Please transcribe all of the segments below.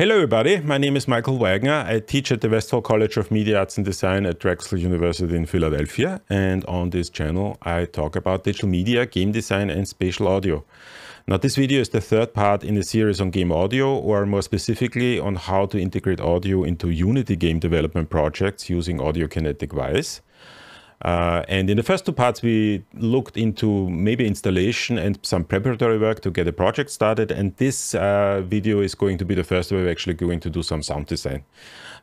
Hello, everybody. My name is Michael Wagner. I teach at the Westfall College of Media Arts and Design at Drexel University in Philadelphia. And on this channel, I talk about digital media, game design, and spatial audio. Now, this video is the third part in the series on game audio, or more specifically, on how to integrate audio into Unity game development projects using Audio Kinetic Vice. Uh, and in the first two parts, we looked into maybe installation and some preparatory work to get a project started. And this uh, video is going to be the first where we're actually going to do some sound design.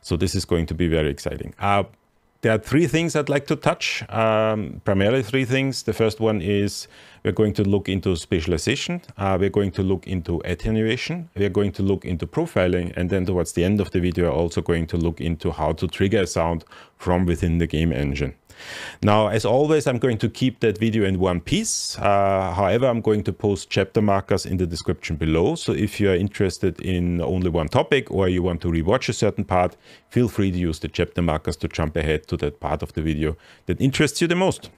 So this is going to be very exciting. Uh, there are three things I'd like to touch, um, primarily three things. The first one is we're going to look into specialization, uh, we're going to look into attenuation, we're going to look into profiling, and then towards the end of the video, also going to look into how to trigger a sound from within the game engine. Now, as always, I'm going to keep that video in one piece. Uh, however, I'm going to post chapter markers in the description below. So if you are interested in only one topic or you want to rewatch a certain part, feel free to use the chapter markers to jump ahead to that part of the video that interests you the most.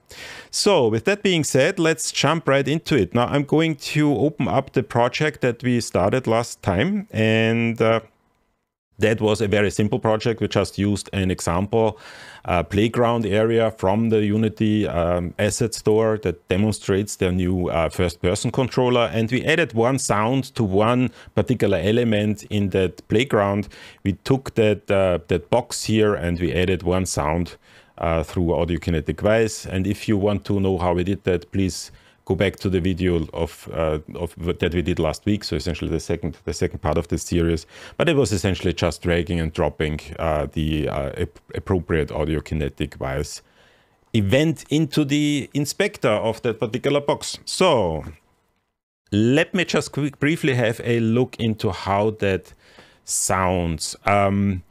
So with that being said, let's jump right into it. Now I'm going to open up the project that we started last time and uh, that was a very simple project. We just used an example uh, playground area from the Unity um, asset store that demonstrates their new uh, first-person controller. And we added one sound to one particular element in that playground. We took that, uh, that box here and we added one sound uh, through Audio Kinetic device. And if you want to know how we did that, please go back to the video of, uh, of that we did last week. So essentially the second the second part of this series, but it was essentially just dragging and dropping uh, the uh, appropriate audio kinetic wires event into the inspector of that particular box. So let me just quick briefly have a look into how that sounds. Um,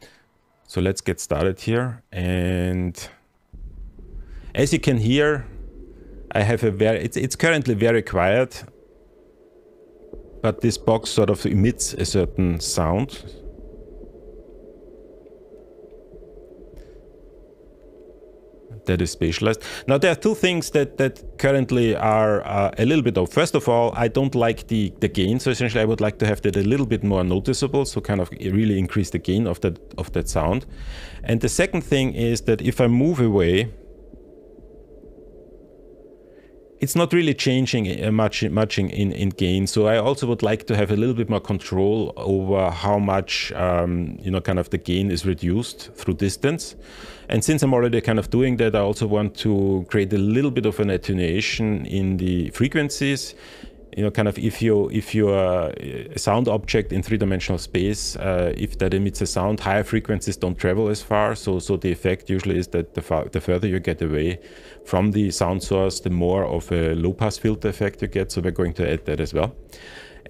so let's get started here. And as you can hear, I have a very, it's, it's currently very quiet, but this box sort of emits a certain sound. that is specialized. Now there are two things that that currently are uh, a little bit of. First of all, I don't like the the gain, so essentially I would like to have that a little bit more noticeable, so kind of really increase the gain of that of that sound. And the second thing is that if I move away, it's not really changing uh, much much in, in gain. So I also would like to have a little bit more control over how much um, you know kind of the gain is reduced through distance. And since I'm already kind of doing that, I also want to create a little bit of an attenuation in the frequencies you know, kind of if you if you are a sound object in three-dimensional space, uh, if that emits a sound, higher frequencies don't travel as far. So so the effect usually is that the, far, the further you get away from the sound source, the more of a low-pass filter effect you get. So we're going to add that as well,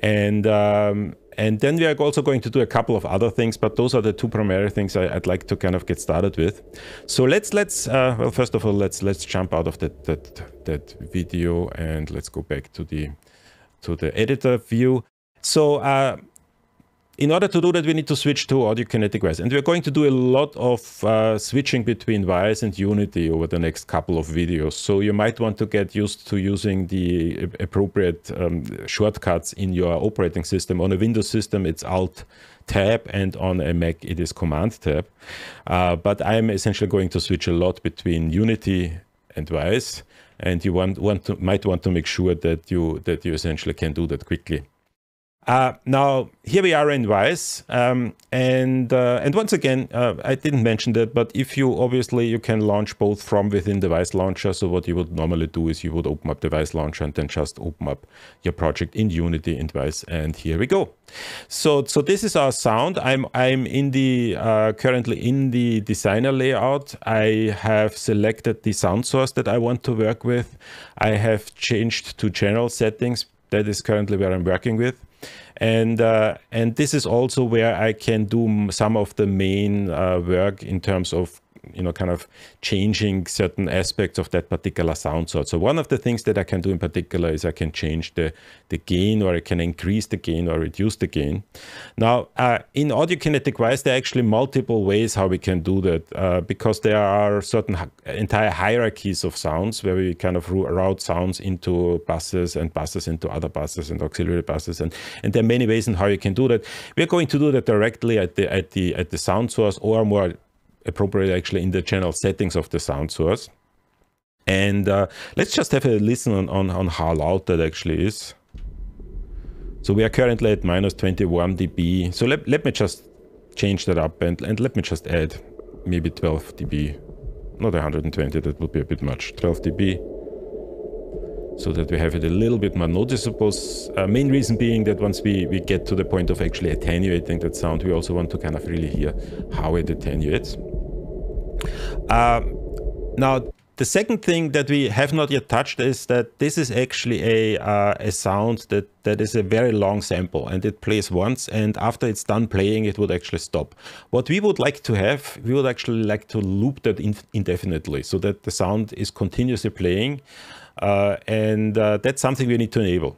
and. Um, and then we are also going to do a couple of other things, but those are the two primary things I, would like to kind of get started with. So let's let's uh, well, first of all, let's let's jump out of that that that video and let's go back to the to the editor view. So uh, in order to do that, we need to switch to audio kinetic wires. And we're going to do a lot of uh, switching between Wise and Unity over the next couple of videos. So you might want to get used to using the appropriate um, shortcuts in your operating system. On a Windows system, it's Alt tab and on a Mac it is Command tab. Uh, but I'm essentially going to switch a lot between Unity and Wise and you want, want to, might want to make sure that you that you essentially can do that quickly. Uh, now here we are in Wise, um, and uh, and once again, uh, I didn't mention that, but if you obviously you can launch both from within the Wise launcher. So what you would normally do is you would open up the Wise launcher and then just open up your project in Unity in Wise, and here we go. So so this is our sound. I'm I'm in the uh, currently in the designer layout. I have selected the sound source that I want to work with. I have changed to general settings. That is currently where I'm working with and uh, and this is also where I can do some of the main uh, work in terms of you know, kind of changing certain aspects of that particular sound source. So one of the things that I can do in particular is I can change the, the gain or I can increase the gain or reduce the gain. Now, uh, in audio kinetic wise, there are actually multiple ways how we can do that uh, because there are certain entire hierarchies of sounds where we kind of route sounds into buses and buses into other buses and auxiliary buses. And, and there are many ways in how you can do that. We're going to do that directly at the, at the, at the sound source or more appropriate actually in the channel settings of the sound source. And uh, let's just have a listen on, on, on how loud that actually is. So we are currently at minus 21 dB. So let, let me just change that up and, and let me just add maybe 12 dB. Not 120, that would be a bit much. 12 dB so that we have it a little bit more noticeable. Uh, main reason being that once we, we get to the point of actually attenuating that sound, we also want to kind of really hear how it attenuates. Um, now, the second thing that we have not yet touched is that this is actually a uh, a sound that that is a very long sample and it plays once and after it's done playing it would actually stop. What we would like to have, we would actually like to loop that indefinitely so that the sound is continuously playing uh, and uh, that's something we need to enable.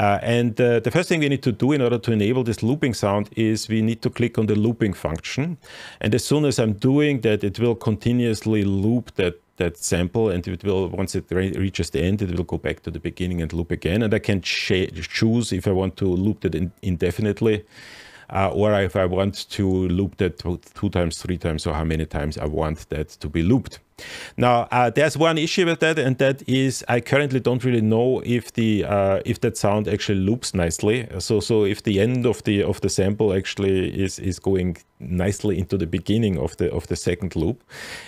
Uh, and uh, the first thing we need to do in order to enable this looping sound is we need to click on the looping function. And as soon as I'm doing that, it will continuously loop that that sample and it will once it re reaches the end it will go back to the beginning and loop again and I can choose if I want to loop that in indefinitely uh, or if I want to loop that two times three times or how many times I want that to be looped. Now, uh, there's one issue with that, and that is I currently don't really know if the uh, if that sound actually loops nicely. So, so if the end of the of the sample actually is is going nicely into the beginning of the of the second loop,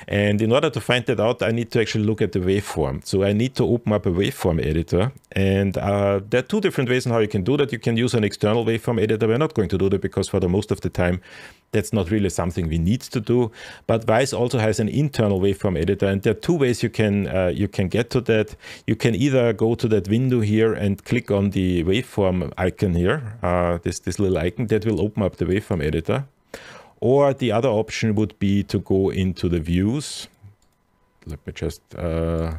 and in order to find that out, I need to actually look at the waveform. So I need to open up a waveform editor, and uh, there are two different ways on how you can do that. You can use an external waveform editor. We're not going to do that because for the most of the time, that's not really something we need to do. But Vice also has an internal waveform editor. And there are two ways you can uh, you can get to that. You can either go to that window here and click on the waveform icon here, uh, this, this little icon, that will open up the waveform editor. Or the other option would be to go into the views. Let me just uh,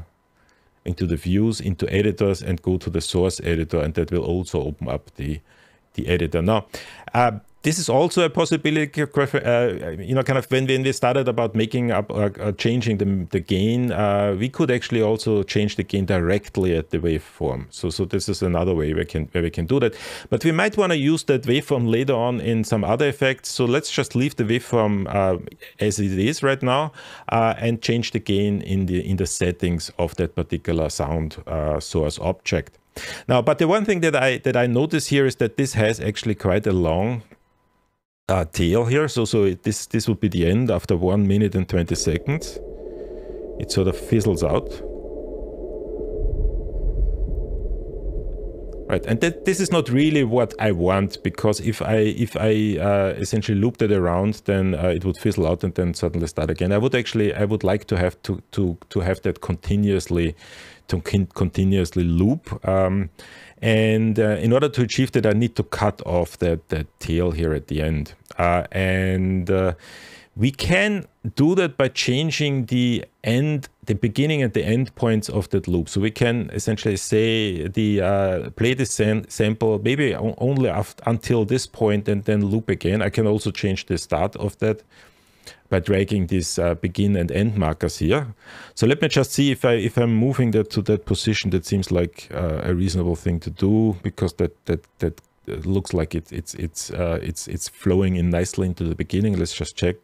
into the views, into editors, and go to the source editor, and that will also open up the the editor. Now, uh, this is also a possibility, uh, you know, kind of when, when we started about making up uh, uh, changing the, the gain, uh, we could actually also change the gain directly at the waveform. So, so this is another way we can, where we can do that. But we might want to use that waveform later on in some other effects. So let's just leave the waveform uh, as it is right now uh, and change the gain in the, in the settings of that particular sound source object. Now, but the one thing that I that I notice here is that this has actually quite a long uh, tail here. So, so it, this, this would be the end after 1 minute and 20 seconds. It sort of fizzles out. Right, and that, this is not really what I want because if I if I uh, essentially loop that around, then uh, it would fizzle out and then suddenly start again. I would actually I would like to have to to to have that continuously to continuously loop. Um, and uh, in order to achieve that, I need to cut off that, that tail here at the end. Uh, and uh, we can do that by changing the end, the beginning and the end points of that loop. So we can essentially say the uh, play this sam sample maybe only after, until this point and then loop again. I can also change the start of that by dragging these uh, begin and end markers here. So let me just see if, I, if I'm moving that to that position, that seems like uh, a reasonable thing to do because that, that, that uh, looks like it, it's, it's, uh, it's, it's flowing in nicely into the beginning. Let's just check.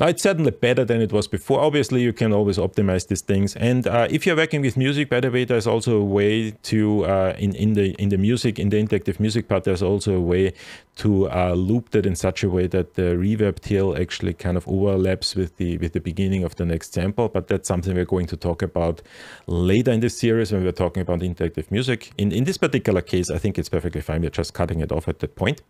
Now it's certainly better than it was before. Obviously, you can always optimize these things. And uh, if you're working with music, by the way, there's also a way to uh, in in the in the music in the interactive music part. There's also a way to uh, loop that in such a way that the reverb tail actually kind of overlaps with the with the beginning of the next sample. But that's something we're going to talk about later in this series when we're talking about interactive music. In in this particular case, I think it's perfectly fine. We're just cutting it off at that point.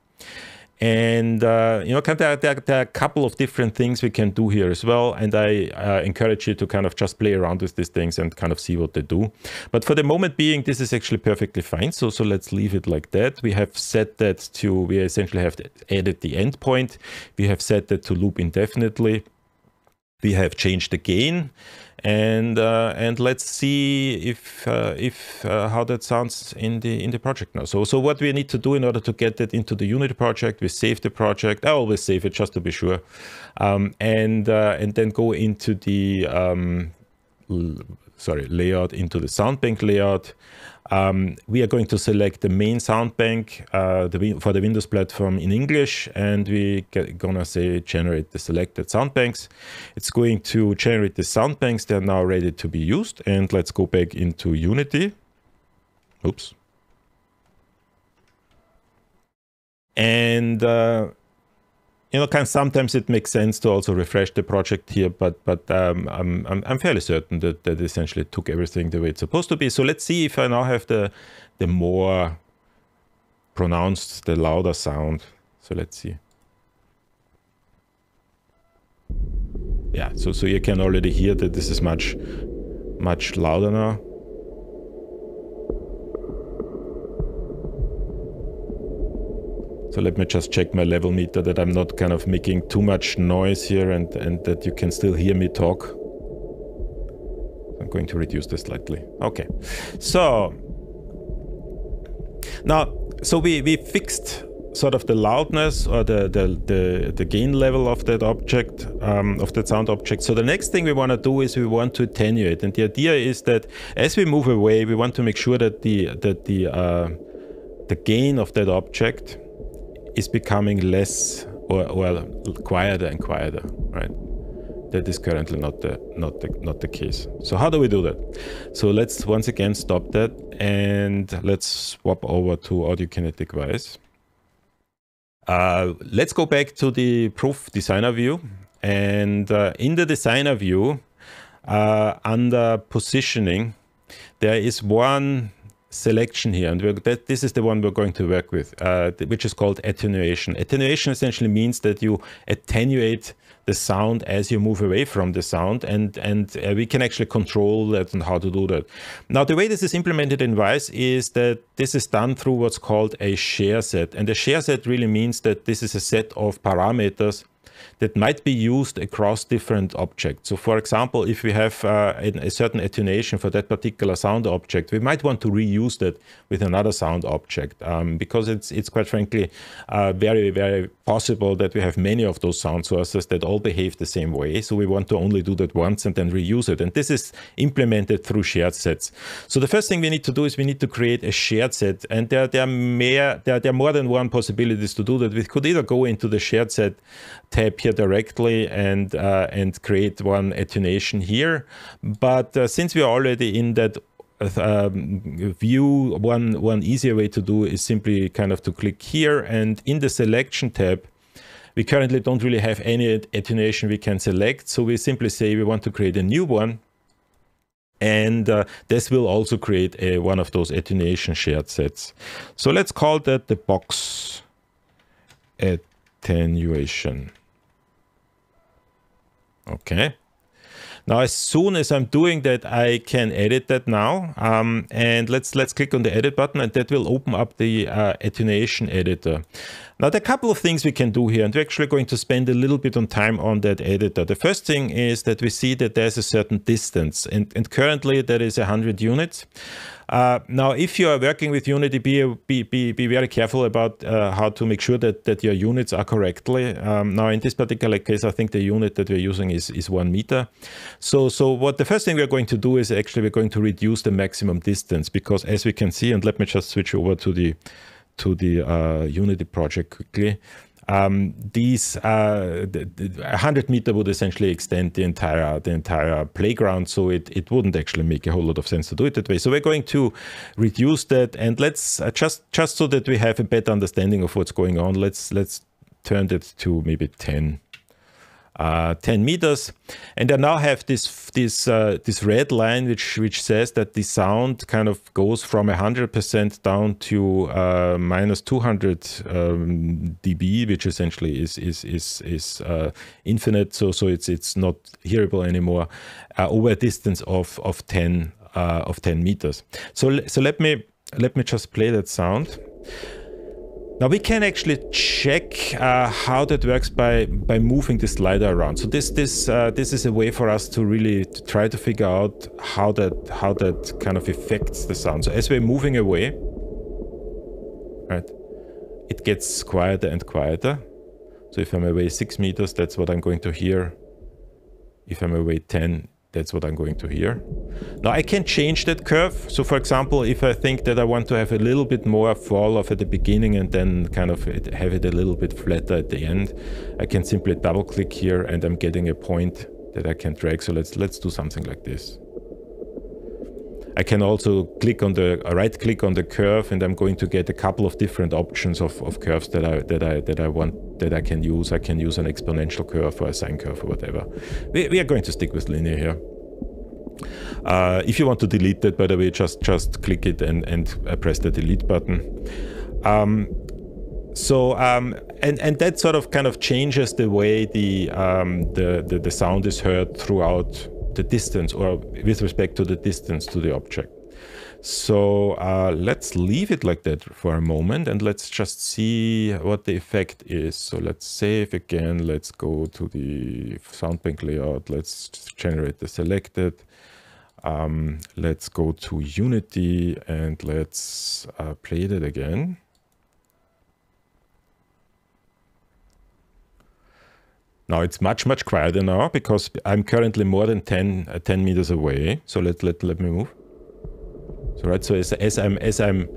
And uh, you know, kind of there, there, are a couple of different things we can do here as well. And I uh, encourage you to kind of just play around with these things and kind of see what they do. But for the moment being, this is actually perfectly fine. So so let's leave it like that. We have set that to we essentially have added the endpoint. We have set that to loop indefinitely. We have changed the gain and uh, and let's see if uh, if uh, how that sounds in the in the project now. So so what we need to do in order to get that into the Unity project, we save the project. I always save it just to be sure, um, and uh, and then go into the um, sorry layout into the sound bank layout. Um, we are going to select the main sound bank uh, the, for the Windows platform in English, and we're gonna say generate the selected sound banks. It's going to generate the sound banks. They're now ready to be used. And let's go back into Unity. Oops. And uh, you know, kind of sometimes it makes sense to also refresh the project here, but but um, I'm, I'm, I'm fairly certain that that essentially took everything the way it's supposed to be. So let's see if I now have the the more pronounced, the louder sound. So let's see. Yeah, so so you can already hear that this is much much louder now. So let me just check my level meter that I'm not kind of making too much noise here and, and that you can still hear me talk. I'm going to reduce this slightly. Okay, so now, so we, we fixed sort of the loudness or the, the, the, the gain level of that object, um, of that sound object. So the next thing we want to do is we want to attenuate. And the idea is that as we move away, we want to make sure that the, that the, uh, the gain of that object is becoming less or well quieter and quieter, right? That is currently not the not the not the case. So how do we do that? So let's once again stop that and let's swap over to audio kinetic wise. Uh, let's go back to the proof designer view. And uh, in the designer view, uh, under positioning, there is one selection here, and that, this is the one we're going to work with, uh, which is called attenuation. Attenuation essentially means that you attenuate the sound as you move away from the sound, and, and uh, we can actually control that and how to do that. Now, the way this is implemented in VICE is that this is done through what's called a share set, and a share set really means that this is a set of parameters that might be used across different objects. So, for example, if we have uh, a certain attenuation for that particular sound object, we might want to reuse that with another sound object um, because it's it's quite frankly uh, very very possible that we have many of those sound sources that all behave the same way. So we want to only do that once and then reuse it. And this is implemented through shared sets. So the first thing we need to do is we need to create a shared set, and there there are, mere, there, there are more than one possibilities to do that. We could either go into the shared set tab map here directly and, uh, and create one attenuation here. But uh, since we're already in that um, view, one, one easier way to do is simply kind of to click here and in the selection tab, we currently don't really have any attenuation we can select. So we simply say we want to create a new one. And uh, this will also create a, one of those attenuation shared sets. So let's call that the box attenuation. Okay. Now, as soon as I'm doing that, I can edit that now. Um, and let's let's click on the edit button and that will open up the uh, attenuation editor. Now, there are a couple of things we can do here, and we're actually going to spend a little bit on time on that editor. The first thing is that we see that there's a certain distance, and, and currently that is 100 units. Uh, now, if you are working with Unity, be, be, be, be very careful about uh, how to make sure that, that your units are correctly. Um, now, in this particular case, I think the unit that we're using is, is one meter. So, so what the first thing we're going to do is actually we're going to reduce the maximum distance because as we can see, and let me just switch over to the to the uh, Unity project quickly. Um, these uh, the, the 100 meter would essentially extend the entire the entire playground, so it, it wouldn't actually make a whole lot of sense to do it that way. So we're going to reduce that, and let's uh, just just so that we have a better understanding of what's going on. Let's let's turn that to maybe 10 uh, 10 meters. And I now have this this uh, this red line which which says that the sound kind of goes from 100% down to uh, minus 200 um, dB, which essentially is is is is uh, infinite. So so it's it's not hearable anymore uh, over a distance of of 10 uh, of 10 meters. So so let me let me just play that sound. Now we can actually check uh, how that works by by moving the slider around. So this this uh, this is a way for us to really to try to figure out how that how that kind of affects the sound. So as we're moving away, right, it gets quieter and quieter. So if I'm away six meters, that's what I'm going to hear. If I'm away 10, that's what I'm going to hear. Now I can change that curve. So for example, if I think that I want to have a little bit more fall off at the beginning and then kind of have it a little bit flatter at the end, I can simply double click here and I'm getting a point that I can drag. So let's let's do something like this. I can also click on the uh, right click on the curve and I'm going to get a couple of different options of, of curves that I that I that I want that I can use. I can use an exponential curve or a sine curve or whatever. We, we are going to stick with linear here. Uh, if you want to delete that, by the way, just just click it and and uh, press the delete button. Um, so um, and and that sort of kind of changes the way the um, the, the the sound is heard throughout the distance or with respect to the distance to the object. So uh, let's leave it like that for a moment and let's just see what the effect is. So let's save again. Let's go to the sound bank layout. Let's generate the selected. Um, let's go to Unity and let's uh, play that again. Now it's much, much quieter now because I'm currently more than 10, uh, 10 meters away. So let, let, let me move. So right, so as, as, I'm, as I'm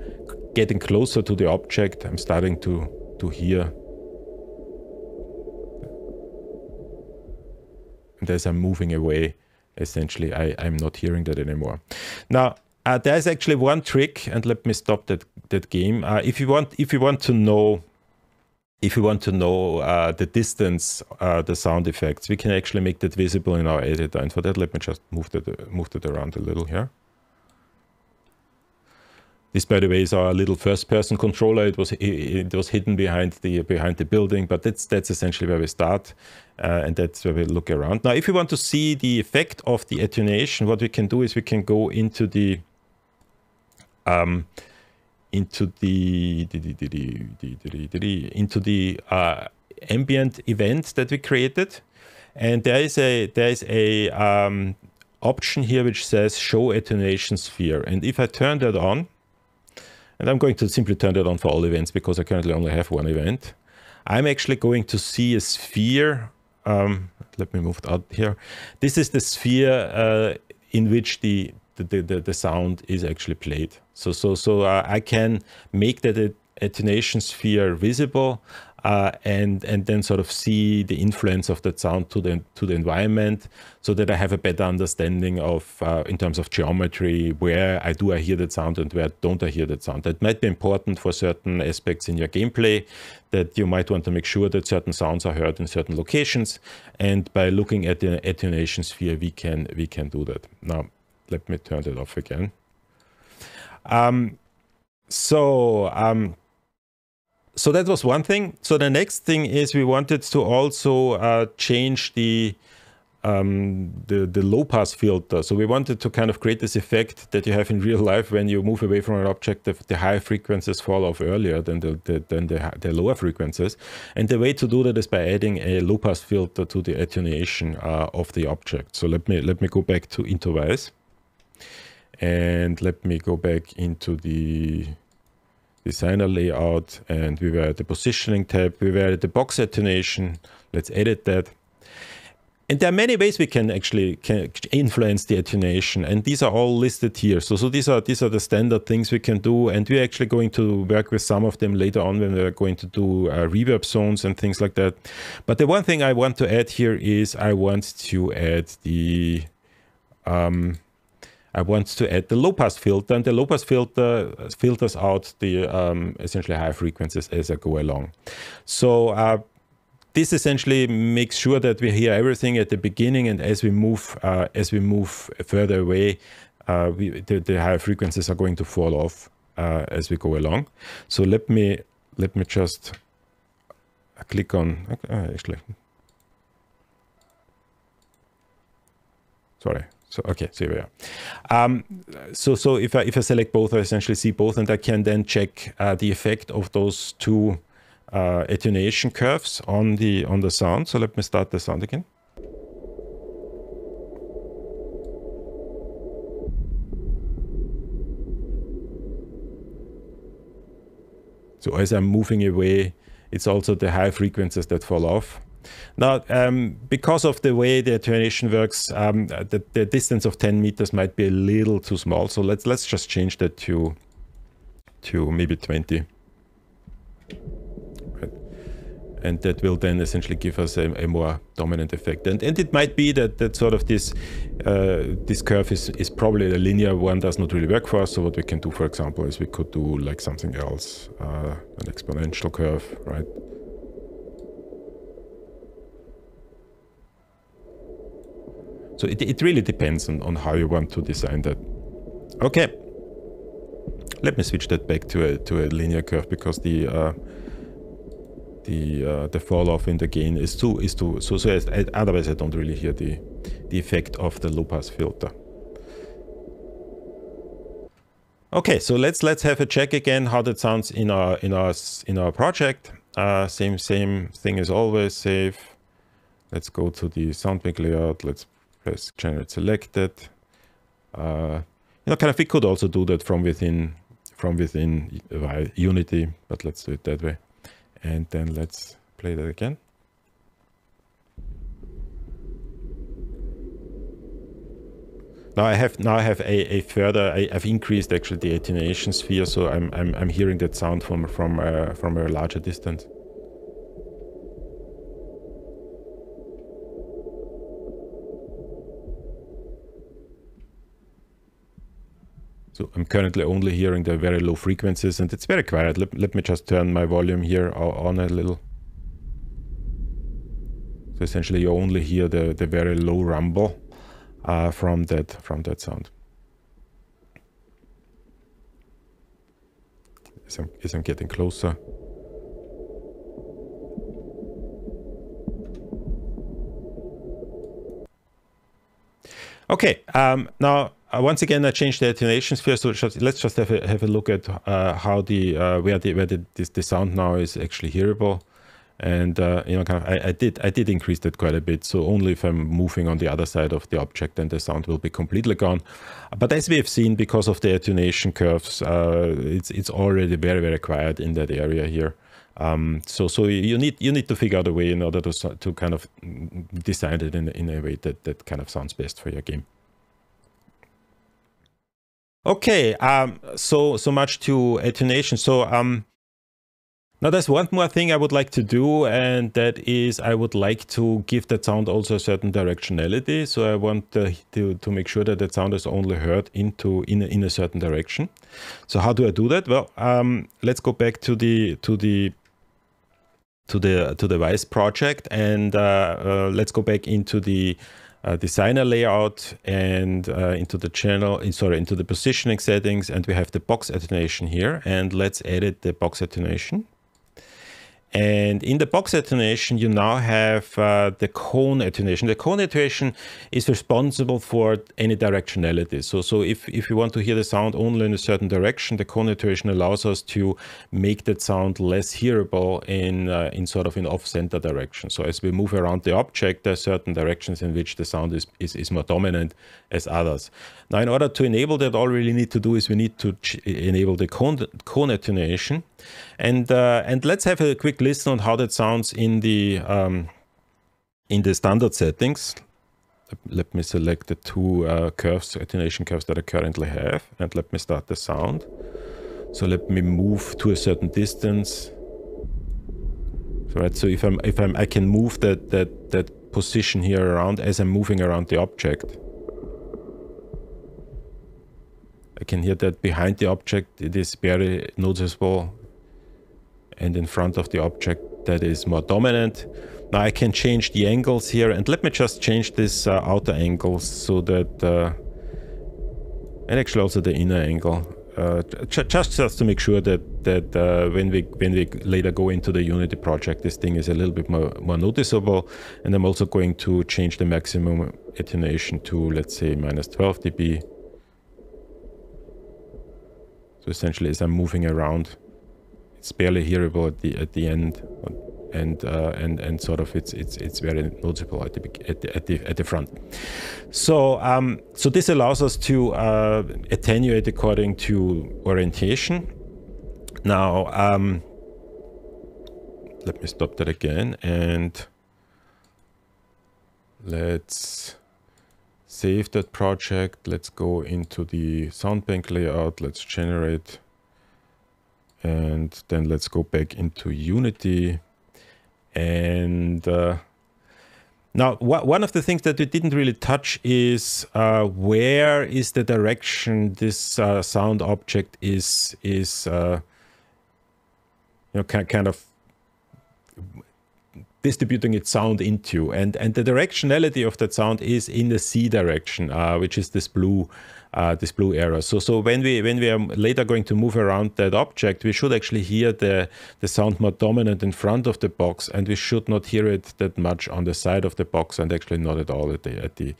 getting closer to the object, I'm starting to, to hear. And as I'm moving away, essentially, I, I'm not hearing that anymore. Now, uh, there's actually one trick, and let me stop that, that game. Uh, if, you want, if you want to know if we want to know uh, the distance, uh, the sound effects, we can actually make that visible in our editor. And for that, let me just move that, move that around a little here. This, by the way, is our little first-person controller. It was it was hidden behind the behind the building, but that's that's essentially where we start, uh, and that's where we look around. Now, if we want to see the effect of the attenuation, what we can do is we can go into the um, into the, into the uh, ambient event that we created. And there is a there is a um, option here which says show attenuation sphere. And if I turn that on, and I'm going to simply turn that on for all events because I currently only have one event, I'm actually going to see a sphere. Um, let me move out here. This is the sphere uh, in which the the, the, the sound is actually played. So, so, so uh, I can make that attenuation sphere visible uh, and and then sort of see the influence of that sound to the to the environment, so that I have a better understanding of uh, in terms of geometry where I do I hear that sound and where don't I hear that sound. That might be important for certain aspects in your gameplay that you might want to make sure that certain sounds are heard in certain locations, and by looking at the attenuation sphere, we can we can do that. Now let me turn that off again. Um, so, um, so that was one thing. So the next thing is we wanted to also uh, change the, um, the, the low pass filter. So we wanted to kind of create this effect that you have in real life when you move away from an object, the, the higher frequencies fall off earlier than the, the than the, the lower frequencies. And the way to do that is by adding a low pass filter to the attenuation uh, of the object. So let me let me go back to Intervise and let me go back into the designer layout and we were at the positioning tab we were at the box attenuation let's edit that and there are many ways we can actually can influence the attenuation and these are all listed here so so these are these are the standard things we can do and we're actually going to work with some of them later on when we're going to do uh, reverb zones and things like that but the one thing i want to add here is i want to add the um, I want to add the low-pass filter, and the low-pass filter filters out the um, essentially high frequencies as I go along. So uh, this essentially makes sure that we hear everything at the beginning, and as we move uh, as we move further away, uh, we, the, the higher frequencies are going to fall off uh, as we go along. So let me let me just uh, click on uh, actually. Sorry, so okay, so here we are. Um, so so if I if I select both, I essentially see both, and I can then check uh, the effect of those two uh, attenuation curves on the on the sound. So let me start the sound again. So as I'm moving away, it's also the high frequencies that fall off. Now, um, because of the way the attenuation works, um, the, the, distance of 10 meters might be a little too small. So let's let's just change that to to maybe 20. And that will then essentially give us a, a, more dominant effect. And and it might be that that sort of this uh, this curve is, is probably a linear one does not really work for us. So what we can do, for example, is we could do like something else, uh, an exponential curve, right? So it, it really depends on, on how you want to design that. Okay. Let me switch that back to a, to a linear curve because the uh, the uh, the fall off in the gain is too is too so so otherwise I don't really hear the the effect of the low pass filter. Okay, so let's let's have a check again how that sounds in our in our in our project. Uh, same same thing as always. Save. Let's go to the sound bank layout. Let's press generate selected. Uh, you know, kind of we could also do that from within from within Unity, but let's do it that way. And then let's play that again. Now I have now I have a, a further I, have increased actually the attenuation sphere, so I'm I'm I'm hearing that sound from from uh, from a larger distance. So I'm currently only hearing the very low frequencies and it's very quiet. Let, let me just turn my volume here on a little. So essentially you only hear the, the very low rumble uh, from that from that sound. As I'm, as I'm getting closer. Okay, um, now uh, once again, I changed the attenuation sphere. So just, let's just have a, have a look at uh, how the uh, where the where the, this, the sound now is actually hearable and uh, you know kind of I, I, did I did increase that quite a bit so only if I'm moving on the other side of the object then the sound will be completely gone but as we have seen because of the attenuation curves uh, it's it's already very very quiet in that area here um, so so you need you need to figure out a way in order to to kind of design it in, in a way that that kind of sounds best for your game Okay, um, so so much to attenuation. So um, now there's one more thing I would like to do, and that is I would like to give that sound also a certain directionality. So I want to, to, to make sure that that sound is only heard into in a, in a certain direction. So how do I do that? Well, um, let's go back to the to the to the to the Vice project, and uh, uh, let's go back into the uh, designer layout and uh, into the channel, sorry, into the positioning settings. And we have the box attenuation here. And let's edit the box attenuation. And in the box attenuation, you now have uh, the cone attenuation. The cone attenuation is responsible for any directionality. So, so if, if we want to hear the sound only in a certain direction, the cone attenuation allows us to make that sound less hearable in, uh, in sort of an off-center direction. So as we move around the object, there are certain directions in which the sound is, is, is more dominant as others. Now, in order to enable that, all we really need to do is we need to enable the cone, attenuation. And, uh, and let's have a quick listen on how that sounds in the, um, in the standard settings. Let me select the two uh, curves, attenuation curves that I currently have, and let me start the sound. So let me move to a certain distance. Right, so if I'm if I'm I can move that that that position here around as I'm moving around the object. I can hear that behind the object it is very noticeable and in front of the object that is more dominant. Now I can change the angles here and let me just change this uh, outer angle so that uh, and actually also the inner angle uh, ju just just to make sure that that uh, when we when we later go into the Unity project, this thing is a little bit more more noticeable. And I'm also going to change the maximum attenuation to let's say minus 12 dB so essentially as I'm moving around, it's barely hearable at the at the end, and uh, and and sort of it's it's it's very noticeable at the at the at the, at the front. So um, so this allows us to uh, attenuate according to orientation. Now um, let me stop that again and let's save that project. Let's go into the soundbank layout. Let's generate. And then let's go back into Unity. And uh, now, one of the things that we didn't really touch is uh, where is the direction this uh, sound object is is uh, you know kind of distributing its sound into. And, and the directionality of that sound is in the C direction, uh, which is this blue uh, this blue area. So, so when we when we are later going to move around that object, we should actually hear the the sound more dominant in front of the box, and we should not hear it that much on the side of the box, and actually not at all at the at the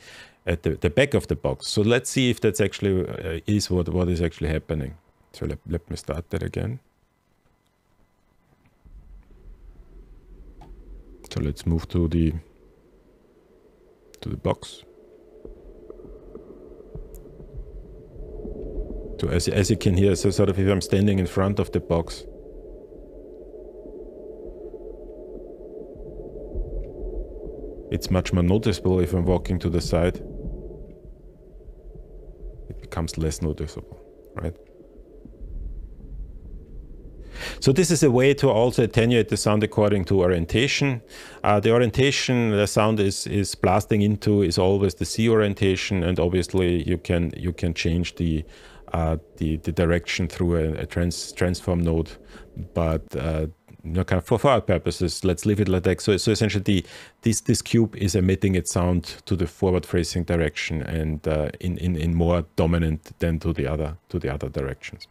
at the, the back of the box. So let's see if that's actually uh, is what what is actually happening. So let, let me start that again. So let's move to the to the box. So as, as you can hear, so sort of if I'm standing in front of the box, it's much more noticeable if I'm walking to the side. It becomes less noticeable, right? So this is a way to also attenuate the sound according to orientation. Uh, the orientation the sound is, is blasting into is always the C orientation, and obviously you can you can change the uh, the, the direction through a, a trans, transform node, but uh, you know, kind of for, for our purposes, let's leave it like that. So, so essentially, the, this this cube is emitting its sound to the forward-facing direction and uh, in, in in more dominant than to the other to the other directions.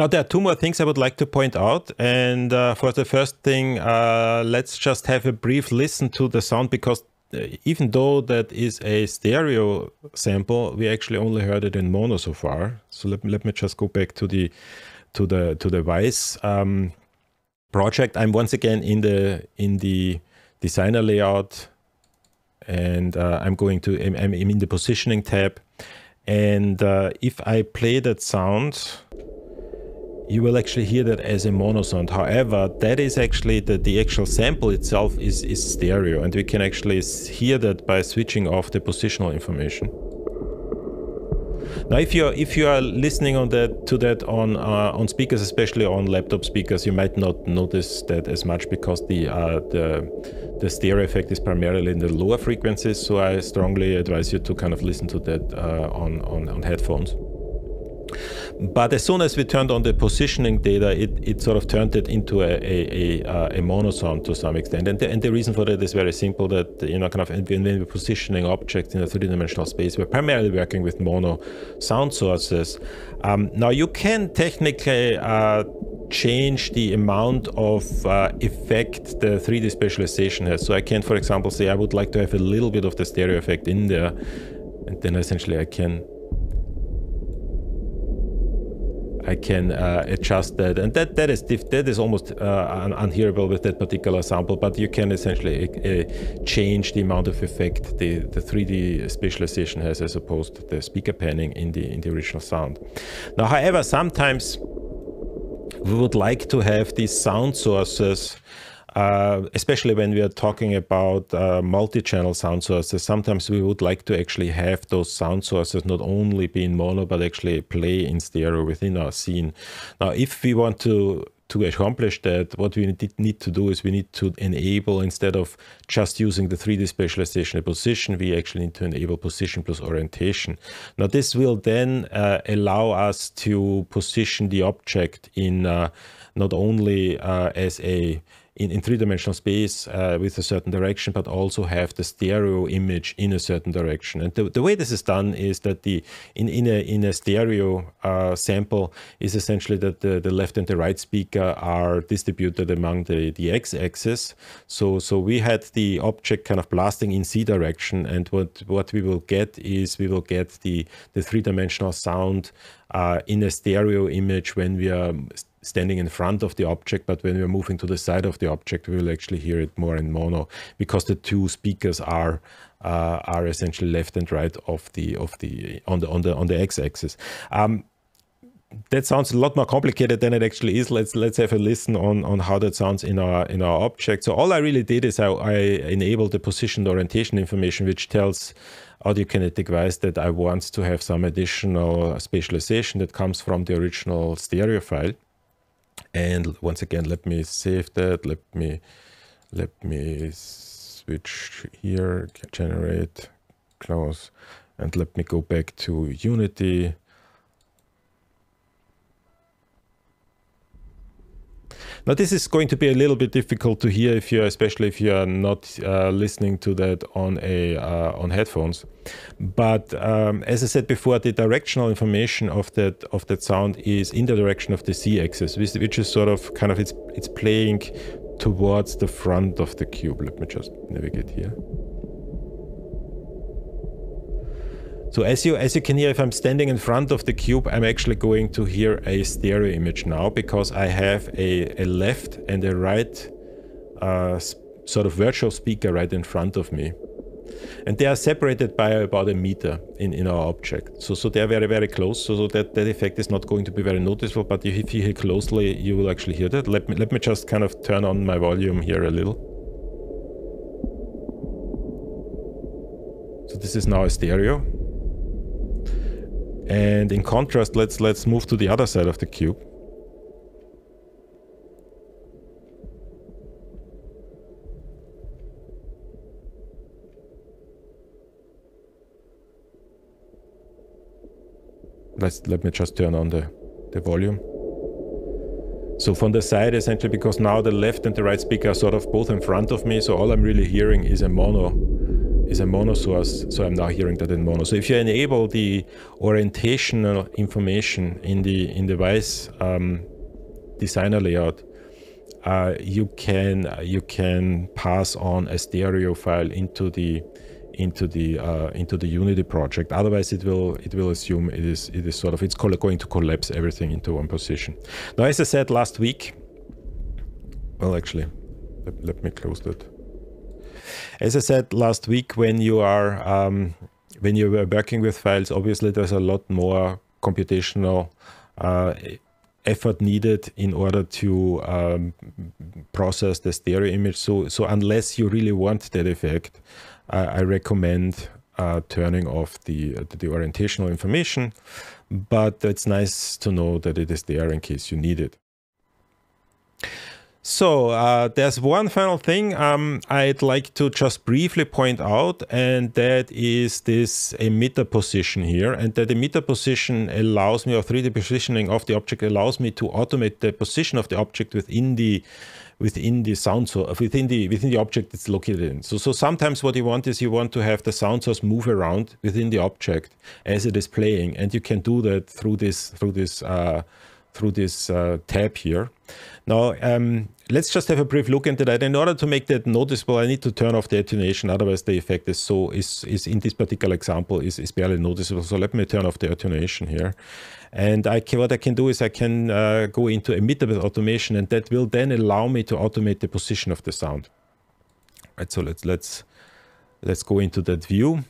Now, there are two more things I would like to point out. And uh, for the first thing, uh, let's just have a brief listen to the sound because uh, even though that is a stereo sample, we actually only heard it in mono so far. So let me, let me just go back to the to the to the Vice um, project. I'm once again in the in the designer layout, and uh, I'm going to I'm, I'm, in the positioning tab, and uh, if I play that sound you will actually hear that as a mono sound. However, that is actually the, the actual sample itself is, is stereo and we can actually hear that by switching off the positional information. Now, if you if you are listening on that to that on uh, on speakers, especially on laptop speakers, you might not notice that as much because the uh, the the stereo effect is primarily in the lower frequencies. So I strongly advise you to kind of listen to that uh, on, on on headphones. But as soon as we turned on the positioning data, it, it sort of turned it into a, a, a, uh, a to some extent. And the, and the reason for that is very simple that, you know, kind of when we're positioning objects in a three dimensional space, we're primarily working with mono sound sources. Um, now, you can technically uh, change the amount of uh, effect the 3D specialization has. So I can, for example, say I would like to have a little bit of the stereo effect in there. And then essentially I can I can uh, adjust that. And that, that is that is almost uh, unhearable with that particular sample, but you can essentially uh, uh change the amount of effect the, the 3D specialization has as opposed to the speaker panning in the, in the original sound. Now, however, sometimes we would like to have these sound sources uh, especially when we are talking about uh, multi-channel sound sources, sometimes we would like to actually have those sound sources not only be in mono, but actually play in stereo within our scene. Now, if we want to to accomplish that, what we need to do is we need to enable, instead of just using the 3D specialization position, we actually need to enable position plus orientation. Now, this will then uh, allow us to position the object in uh, not only uh, as a in, in three-dimensional space uh, with a certain direction, but also have the stereo image in a certain direction. And the, the way this is done is that the in, in, a, in a stereo uh, sample is essentially that the, the left and the right speaker are distributed among the, the x-axis. So, so we had the object kind of blasting in z direction, and what, what we will get is we will get the, the three-dimensional sound uh, in a stereo image when we are standing in front of the object, but when we're moving to the side of the object, we will actually hear it more in mono because the two speakers are uh, are essentially left and right of the of the on the on the on the x-axis. Um, that sounds a lot more complicated than it actually is. Let's let's have a listen on on how that sounds in our in our object. So all I really did is I, I enabled the position orientation information, which tells audiokinetic wise that I want to have some additional spatialization that comes from the original stereo file and once again let me save that let me let me switch here generate close and let me go back to unity Now this is going to be a little bit difficult to hear if you, especially if you are not uh, listening to that on a uh, on headphones. But um, as I said before, the directional information of that of that sound is in the direction of the z-axis, which is sort of kind of it's it's playing towards the front of the cube. Let me just navigate here. So as you, as you can hear, if I'm standing in front of the cube, I'm actually going to hear a stereo image now because I have a, a left and a right uh, sort of virtual speaker right in front of me. And they are separated by about a meter in, in our object. So, so they are very, very close. So, so that, that effect is not going to be very noticeable, but if you hear closely, you will actually hear that. Let me, let me just kind of turn on my volume here a little. So this is now a stereo. And in contrast, let's let's move to the other side of the cube. Let's let me just turn on the, the volume. So from the side essentially because now the left and the right speaker are sort of both in front of me, so all I'm really hearing is a mono is a mono source, so I'm now hearing that in mono. So if you enable the orientational information in the in device um, designer layout, uh, you can you can pass on a stereo file into the into the uh, into the Unity project. Otherwise, it will it will assume it is it is sort of it's going to collapse everything into one position. Now, as I said last week, well, actually, let, let me close that. As I said last week, when you are um, when you were working with files, obviously there's a lot more computational uh, effort needed in order to um, process the stereo image. So, so unless you really want that effect, uh, I recommend uh, turning off the the orientational information. But it's nice to know that it is there in case you need it. So uh, there's one final thing um, I'd like to just briefly point out, and that is this emitter position here. And that emitter position allows me, or 3D positioning of the object allows me to automate the position of the object within the within the sound source, within the within the object it's located in. So so sometimes what you want is you want to have the sound source move around within the object as it is playing, and you can do that through this through this uh, through this uh, tab here. Now, um, let's just have a brief look into that. In order to make that noticeable, I need to turn off the attenuation. Otherwise, the effect is so is is in this particular example is is barely noticeable. So let me turn off the attenuation here. And I can, what I can do is I can uh, go into emitter automation, and that will then allow me to automate the position of the sound. Right. So let's let's let's go into that view.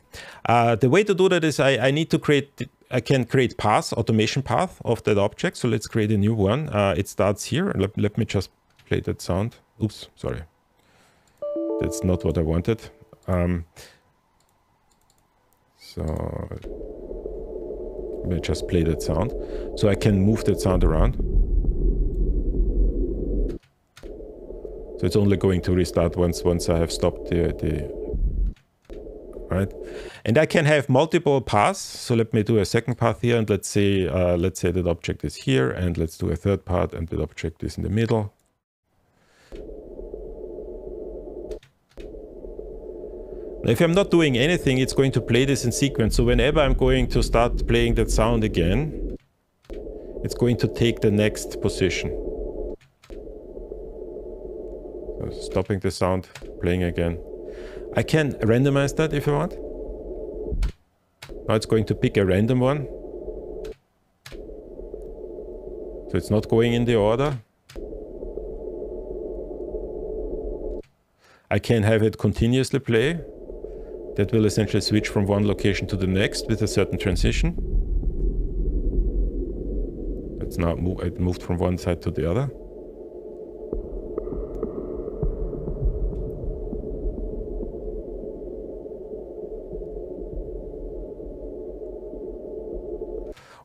Uh, the way to do that is I, I need to create I can create path, automation path of that object. So let's create a new one. Uh, it starts here. Let, let me just play that sound. Oops, sorry. That's not what I wanted. Um, so let me just play that sound. So I can move that sound around. So it's only going to restart once once I have stopped the, the right? And I can have multiple paths. So let me do a second path here and let's say, uh, let's say that object is here and let's do a third part and that object is in the middle. Now, if I'm not doing anything, it's going to play this in sequence. So whenever I'm going to start playing that sound again, it's going to take the next position. So stopping the sound, playing again. I can randomize that if I want. Now it's going to pick a random one. So it's not going in the order. I can have it continuously play. That will essentially switch from one location to the next with a certain transition. It's now mo it moved from one side to the other.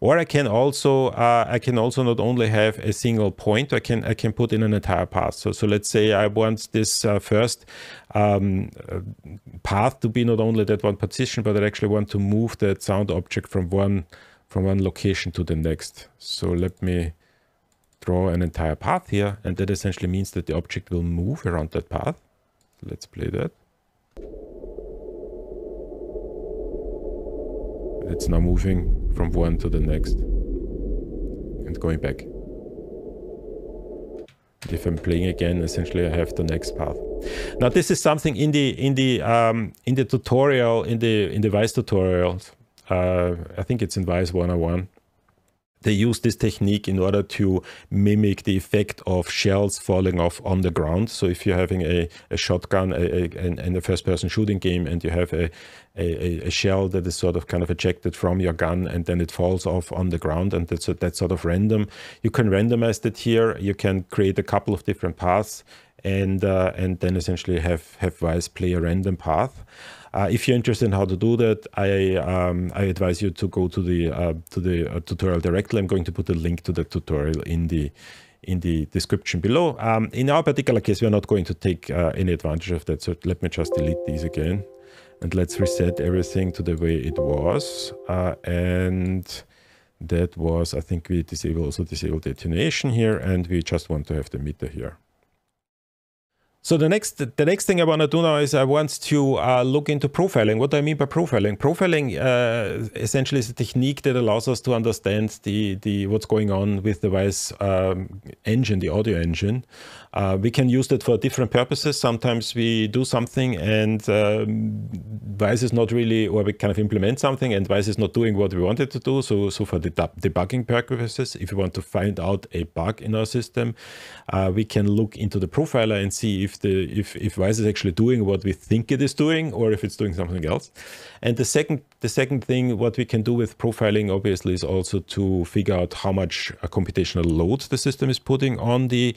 Or I can also uh, I can also not only have a single point. I can I can put in an entire path. So so let's say I want this uh, first um, uh, path to be not only that one partition, but I actually want to move that sound object from one from one location to the next. So let me draw an entire path here, and that essentially means that the object will move around that path. Let's play that. It's now moving from one to the next and going back. And if I'm playing again, essentially I have the next path. Now this is something in the in the um, in the tutorial in the in the Vice tutorials. Uh, I think it's in Vice 101. They use this technique in order to mimic the effect of shells falling off on the ground. So if you're having a, a shotgun and a, a, first-person shooting game and you have a, a, shell that is sort of kind of ejected from your gun and then it falls off on the ground and that's, that's sort of random. You can randomize that here. You can create a couple of different paths and uh, and then essentially have, have Vice play a random path. Uh, if you're interested in how to do that, I um, I advise you to go to the uh, to the uh, tutorial directly. I'm going to put a link to the tutorial in the in the description below. Um, in our particular case, we're not going to take uh, any advantage of that. So let me just delete these again and let's reset everything to the way it was. Uh, and that was, I think we disable also disable the attenuation here and we just want to have the meter here. So the next the next thing I want to do now is I want to uh, look into profiling. What do I mean by profiling? Profiling uh, essentially is a technique that allows us to understand the the what's going on with the voice um, engine, the audio engine. Uh, we can use that for different purposes. Sometimes we do something and voice um, is not really, or we kind of implement something and voice is not doing what we wanted to do. So so for the debugging purposes, if we want to find out a bug in our system, uh, we can look into the profiler and see if if the if if Vice is actually doing what we think it is doing, or if it's doing something else. And the second the second thing what we can do with profiling obviously is also to figure out how much a computational load the system is putting on the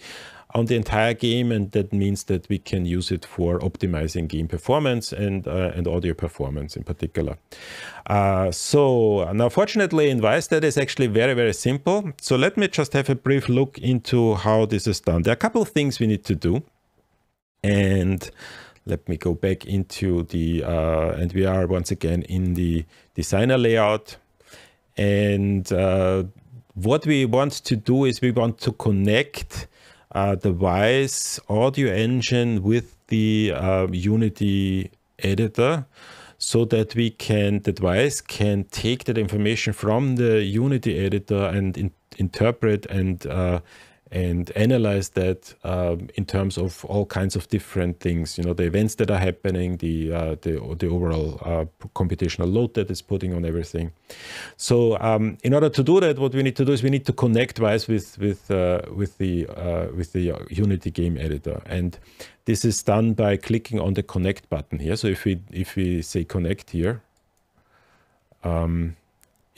on the entire game, and that means that we can use it for optimizing game performance and uh, and audio performance in particular. Uh, so now, fortunately, in Vice that is actually very very simple. So let me just have a brief look into how this is done. There are a couple of things we need to do. And let me go back into the, uh, and we are once again in the designer layout. And uh, what we want to do is we want to connect uh, the WISE audio engine with the uh, Unity editor so that we can, the device can take that information from the Unity editor and in, interpret and uh, and analyze that um, in terms of all kinds of different things. You know, the events that are happening, the uh, the, the overall uh, computational load that is putting on everything. So, um, in order to do that, what we need to do is we need to connect Wise with with uh, with the uh, with the Unity game editor, and this is done by clicking on the connect button here. So if we if we say connect here. Um,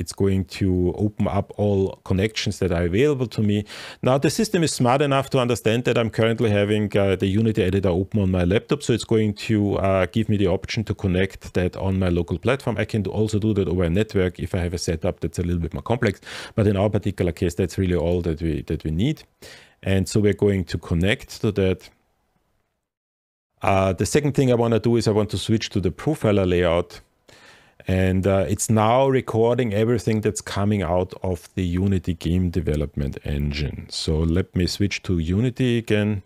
it's going to open up all connections that are available to me. Now the system is smart enough to understand that I'm currently having uh, the Unity editor open on my laptop. So it's going to uh, give me the option to connect that on my local platform. I can also do that over a network if I have a setup that's a little bit more complex. But in our particular case, that's really all that we, that we need. And so we're going to connect to that. Uh, the second thing I want to do is I want to switch to the profiler layout and uh, it's now recording everything that's coming out of the Unity game development engine. So let me switch to Unity again.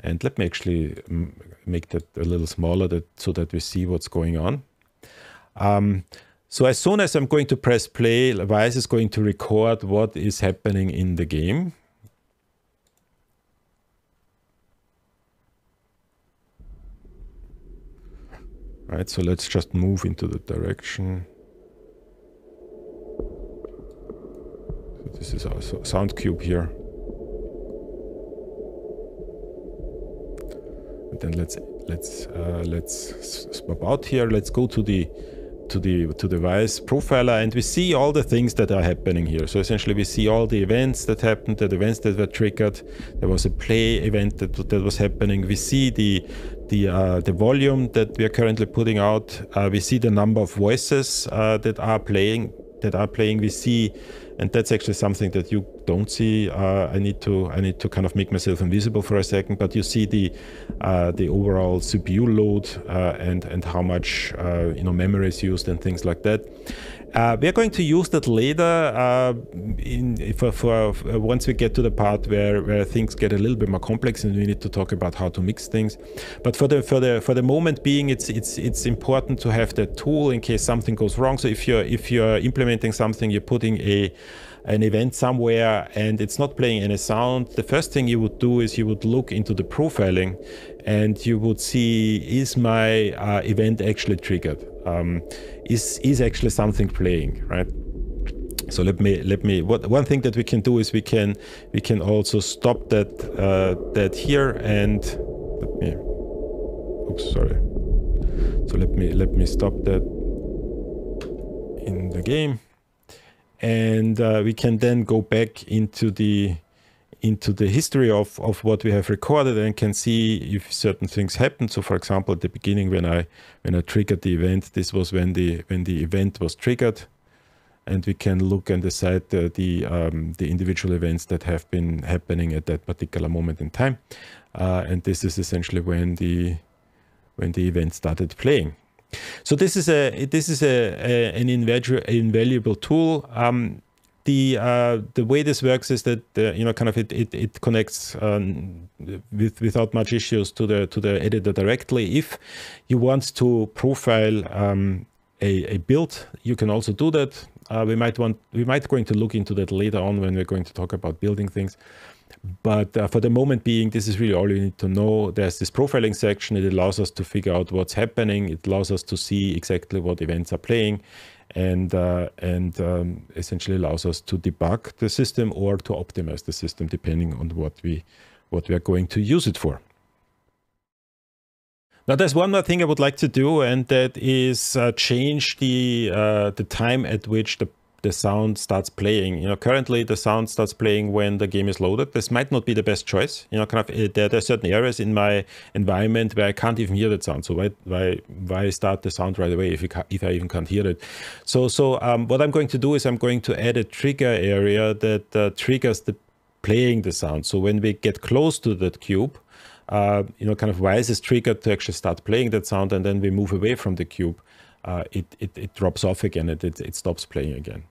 And let me actually make that a little smaller that, so that we see what's going on. Um, so as soon as I'm going to press play, Vice is going to record what is happening in the game. Right, so let's just move into the direction. So this is our sound cube here. And then let's let's uh, let's swap out here. Let's go to the to the to the device profiler and we see all the things that are happening here so essentially we see all the events that happened the events that were triggered there was a play event that, that was happening we see the the, uh, the volume that we are currently putting out. Uh, we see the number of voices uh, that are playing. That are playing. We see, and that's actually something that you don't see. Uh, I need to I need to kind of make myself invisible for a second. But you see the uh, the overall CPU load uh, and and how much you know memory is used and things like that. Uh, we are going to use that later uh, in, for, for uh, once we get to the part where, where things get a little bit more complex and we need to talk about how to mix things. But for the for the for the moment being, it's it's it's important to have that tool in case something goes wrong. So if you're if you're implementing something, you're putting a an event somewhere and it's not playing any sound, the first thing you would do is you would look into the profiling and you would see is my uh, event actually triggered? Um, is, is actually something playing, right? So let me let me. What one thing that we can do is we can we can also stop that uh, that here and let me. Oops, sorry. So let me let me stop that in the game and uh, we can then go back into the into the history of, of what we have recorded and can see if certain things happen. So for example, at the beginning when I when I triggered the event, this was when the when the event was triggered. And we can look and decide uh, the um, the individual events that have been happening at that particular moment in time. Uh, and this is essentially when the when the event started playing. So this is a this is a, a an invaluable tool. Um, the uh, the way this works is that uh, you know kind of it it, it connects um, with without much issues to the to the editor directly. If you want to profile um, a, a build, you can also do that. Uh, we might want we might going to look into that later on when we're going to talk about building things. But uh, for the moment being, this is really all you need to know. There's this profiling section. It allows us to figure out what's happening. It allows us to see exactly what events are playing and, uh, and um, essentially allows us to debug the system or to optimize the system depending on what we, what we are going to use it for. Now there's one more thing I would like to do and that is uh, change the, uh, the time at which the the sound starts playing. You know, currently the sound starts playing when the game is loaded. This might not be the best choice. You know, kind of uh, there, there are certain areas in my environment where I can't even hear that sound. So why why why start the sound right away if you if I even can't hear it? So so um, what I'm going to do is I'm going to add a trigger area that uh, triggers the playing the sound. So when we get close to that cube, uh, you know, kind of why is this triggered to actually start playing that sound and then we move away from the cube uh, it, it, it, drops off again and it, it stops playing again.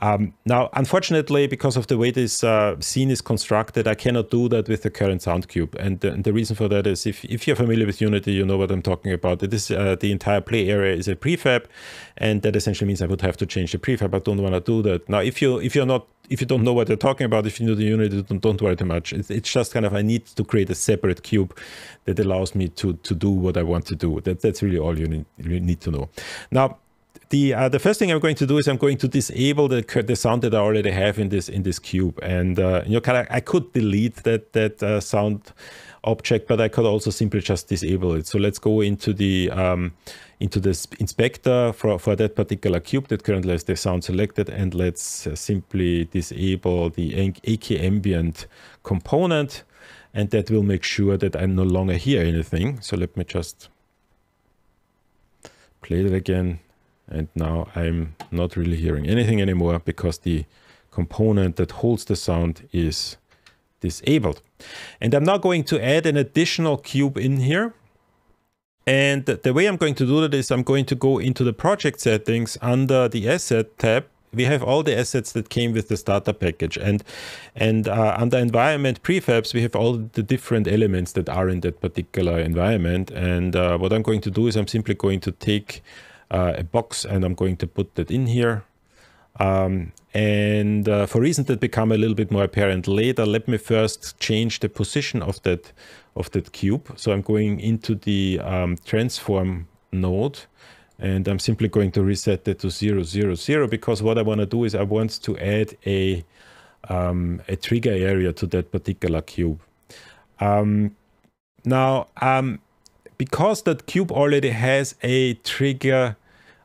Um, now, unfortunately, because of the way this uh, scene is constructed, I cannot do that with the current sound cube. And the, and the, reason for that is if, if you're familiar with Unity, you know what I'm talking about. It is, uh, the entire play area is a prefab, and that essentially means I would have to change the prefab. I don't want to do that. Now, if, you, if you're not if you don't know what you're talking about, if you know the Unity, don't, don't worry too much. It's, it's, just kind of I need to create a separate cube that allows me to to do what I want to do. That, that's really all you need, you need to know. Now, the uh, the first thing I'm going to do is I'm going to disable the the sound that I already have in this in this cube, and uh, you know, kind of I could delete that that uh, sound object, but I could also simply just disable it. So let's go into the um, into this inspector for, for that particular cube that currently has the sound selected, and let's uh, simply disable the AK ambient component, and that will make sure that I no longer hear anything. So let me just played it again and now I'm not really hearing anything anymore because the component that holds the sound is disabled. And I'm now going to add an additional cube in here. And the way I'm going to do that is I'm going to go into the project settings under the asset tab we have all the assets that came with the starter package and and uh, under environment prefabs we have all the different elements that are in that particular environment and uh, what i'm going to do is i'm simply going to take uh, a box and i'm going to put that in here um, and uh, for reasons that become a little bit more apparent later let me first change the position of that of that cube so i'm going into the um, transform node and I'm simply going to reset that to zero, zero, zero, because what I want to do is I want to add a, um, a trigger area to that particular cube. Um, now, um, because that cube already has a trigger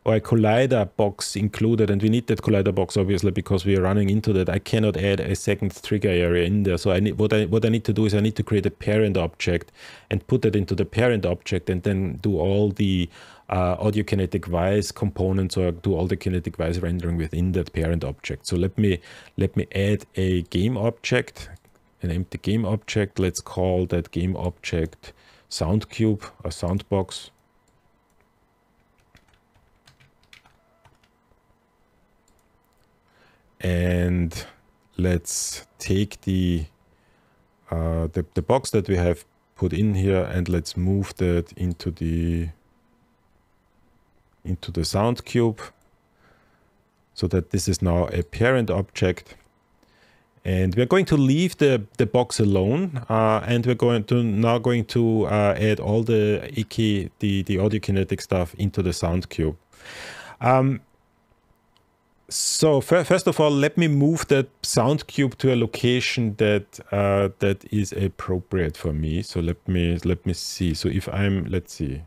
or a collider box included, and we need that collider box obviously because we are running into that, I cannot add a second trigger area in there. So I need, what, I, what I need to do is I need to create a parent object and put that into the parent object and then do all the uh, audio kinetic wise components, or do all the kinetic wise rendering within that parent object. So let me let me add a game object, an empty game object. Let's call that game object sound cube or sound box. And let's take the, uh, the the box that we have put in here and let's move that into the into the sound cube so that this is now a parent object. And we're going to leave the, the box alone uh, and we're going to now going to uh, add all the icky the, the audio kinetic stuff into the sound cube. Um, so first of all, let me move that sound cube to a location that uh, that is appropriate for me. So let me let me see. So if I'm let's see,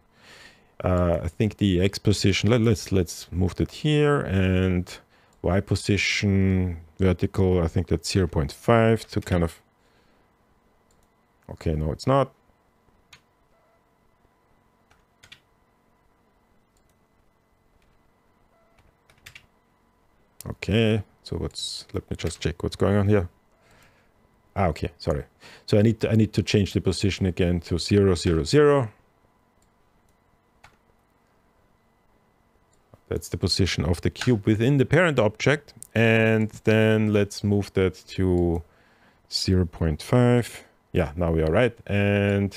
uh, I think the X position, let, us let's, let's move that here and Y position vertical, I think that's 0.5 to kind of, okay, no, it's not. Okay, so what's, let me just check what's going on here. Ah, okay, sorry. So I need to, I need to change the position again to zero, zero, zero. That's the position of the cube within the parent object. And then let's move that to 0 0.5. Yeah, now we are right. And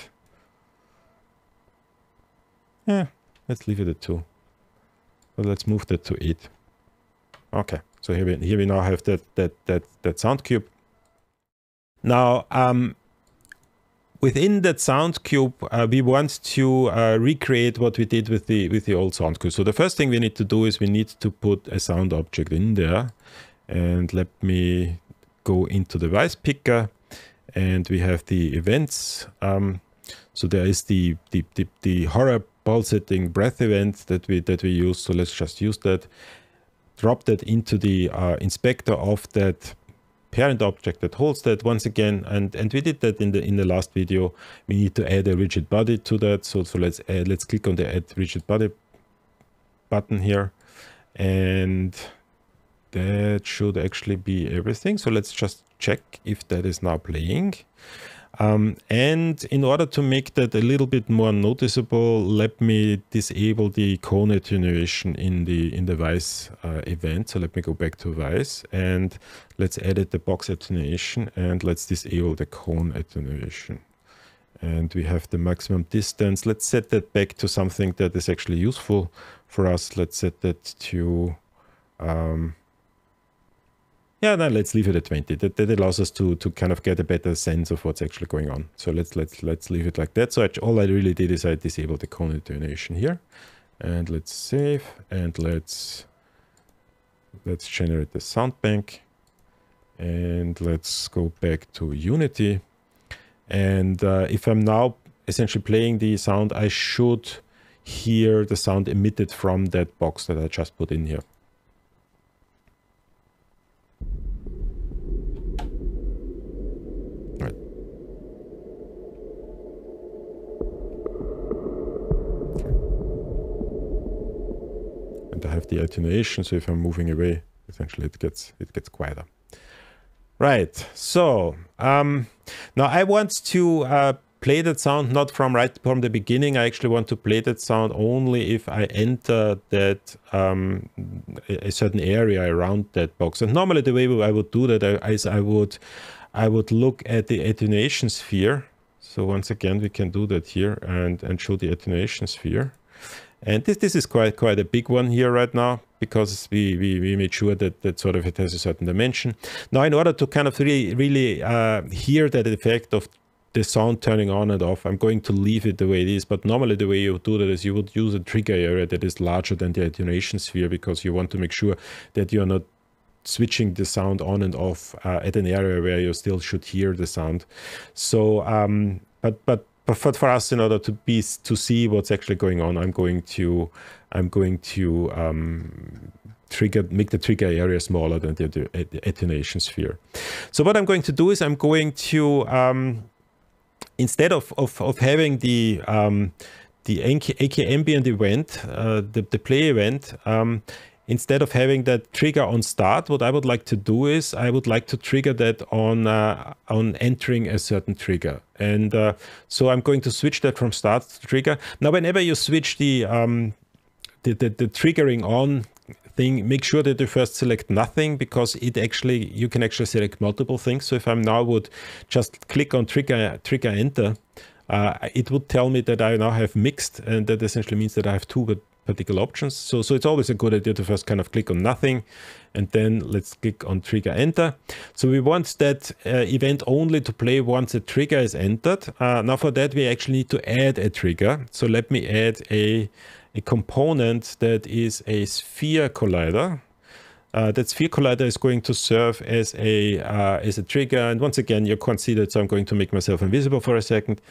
yeah, let's leave it at 2. But let's move that to 8. Okay, so here we, here we now have that, that, that, that sound cube. Now, um, within that sound cube, uh, we want to uh, recreate what we did with the with the old sound cube. So the first thing we need to do is we need to put a sound object in there. And let me go into the device picker and we have the events. Um, so there is the, the, the, the horror pulsating breath event that we, that we use. So let's just use that, drop that into the uh, inspector of that parent object that holds that once again. And, and we did that in the in the last video. We need to add a rigid body to that. So, so let's add, let's click on the add rigid body button here. And that should actually be everything. So let's just check if that is now playing. Um, and in order to make that a little bit more noticeable, let me disable the cone attenuation in the in the Vice uh, event. So let me go back to Vice and let's edit the box attenuation and let's disable the cone attenuation. And we have the maximum distance. Let's set that back to something that is actually useful for us. Let's set that to um, yeah, no, let's leave it at 20. That, that allows us to to kind of get a better sense of what's actually going on. So let's let's let's leave it like that. So all I really did is I disabled the donation here. And let's save and let's let's generate the sound bank and let's go back to Unity. And uh, if I'm now essentially playing the sound, I should hear the sound emitted from that box that I just put in here. I have the attenuation. So if I'm moving away, essentially it gets it gets quieter. Right. So um, now I want to uh, play that sound not from right from the beginning. I actually want to play that sound only if I enter that um, a certain area around that box. And normally the way I would do that uh, is I would I would look at the attenuation sphere. So once again, we can do that here and and show the attenuation sphere. And this this is quite quite a big one here right now because we, we, we made sure that, that sort of it has a certain dimension. Now, in order to kind of really, really uh, hear that effect of the sound turning on and off, I'm going to leave it the way it is. But normally the way you do that is you would use a trigger area that is larger than the attenuation sphere because you want to make sure that you're not switching the sound on and off uh, at an area where you still should hear the sound. So, um, but, but but for us, in order to be to see what's actually going on, I'm going to I'm going to um, trigger make the trigger area smaller than the, the, attenuation sphere. So what I'm going to do is I'm going to um, instead of, of of having the um, the AK, AK ambient event, uh, the, the play event, um, instead of having that trigger on start, what I would like to do is I would like to trigger that on uh, on entering a certain trigger. And uh, so I'm going to switch that from start to trigger. Now, whenever you switch the, um, the, the, the triggering on thing, make sure that you first select nothing because it actually, you can actually select multiple things. So if I now would just click on trigger, trigger enter, uh, it would tell me that I now have mixed and that essentially means that I have two, but particular options. So, so it's always a good idea to first kind of click on nothing and then let's click on trigger enter. So we want that uh, event only to play once a trigger is entered. Uh, now for that, we actually need to add a trigger. So let me add a, a component that is a sphere collider. Uh, that sphere collider is going to serve as a uh, as a trigger and once again you're considered so i'm going to make myself invisible for a second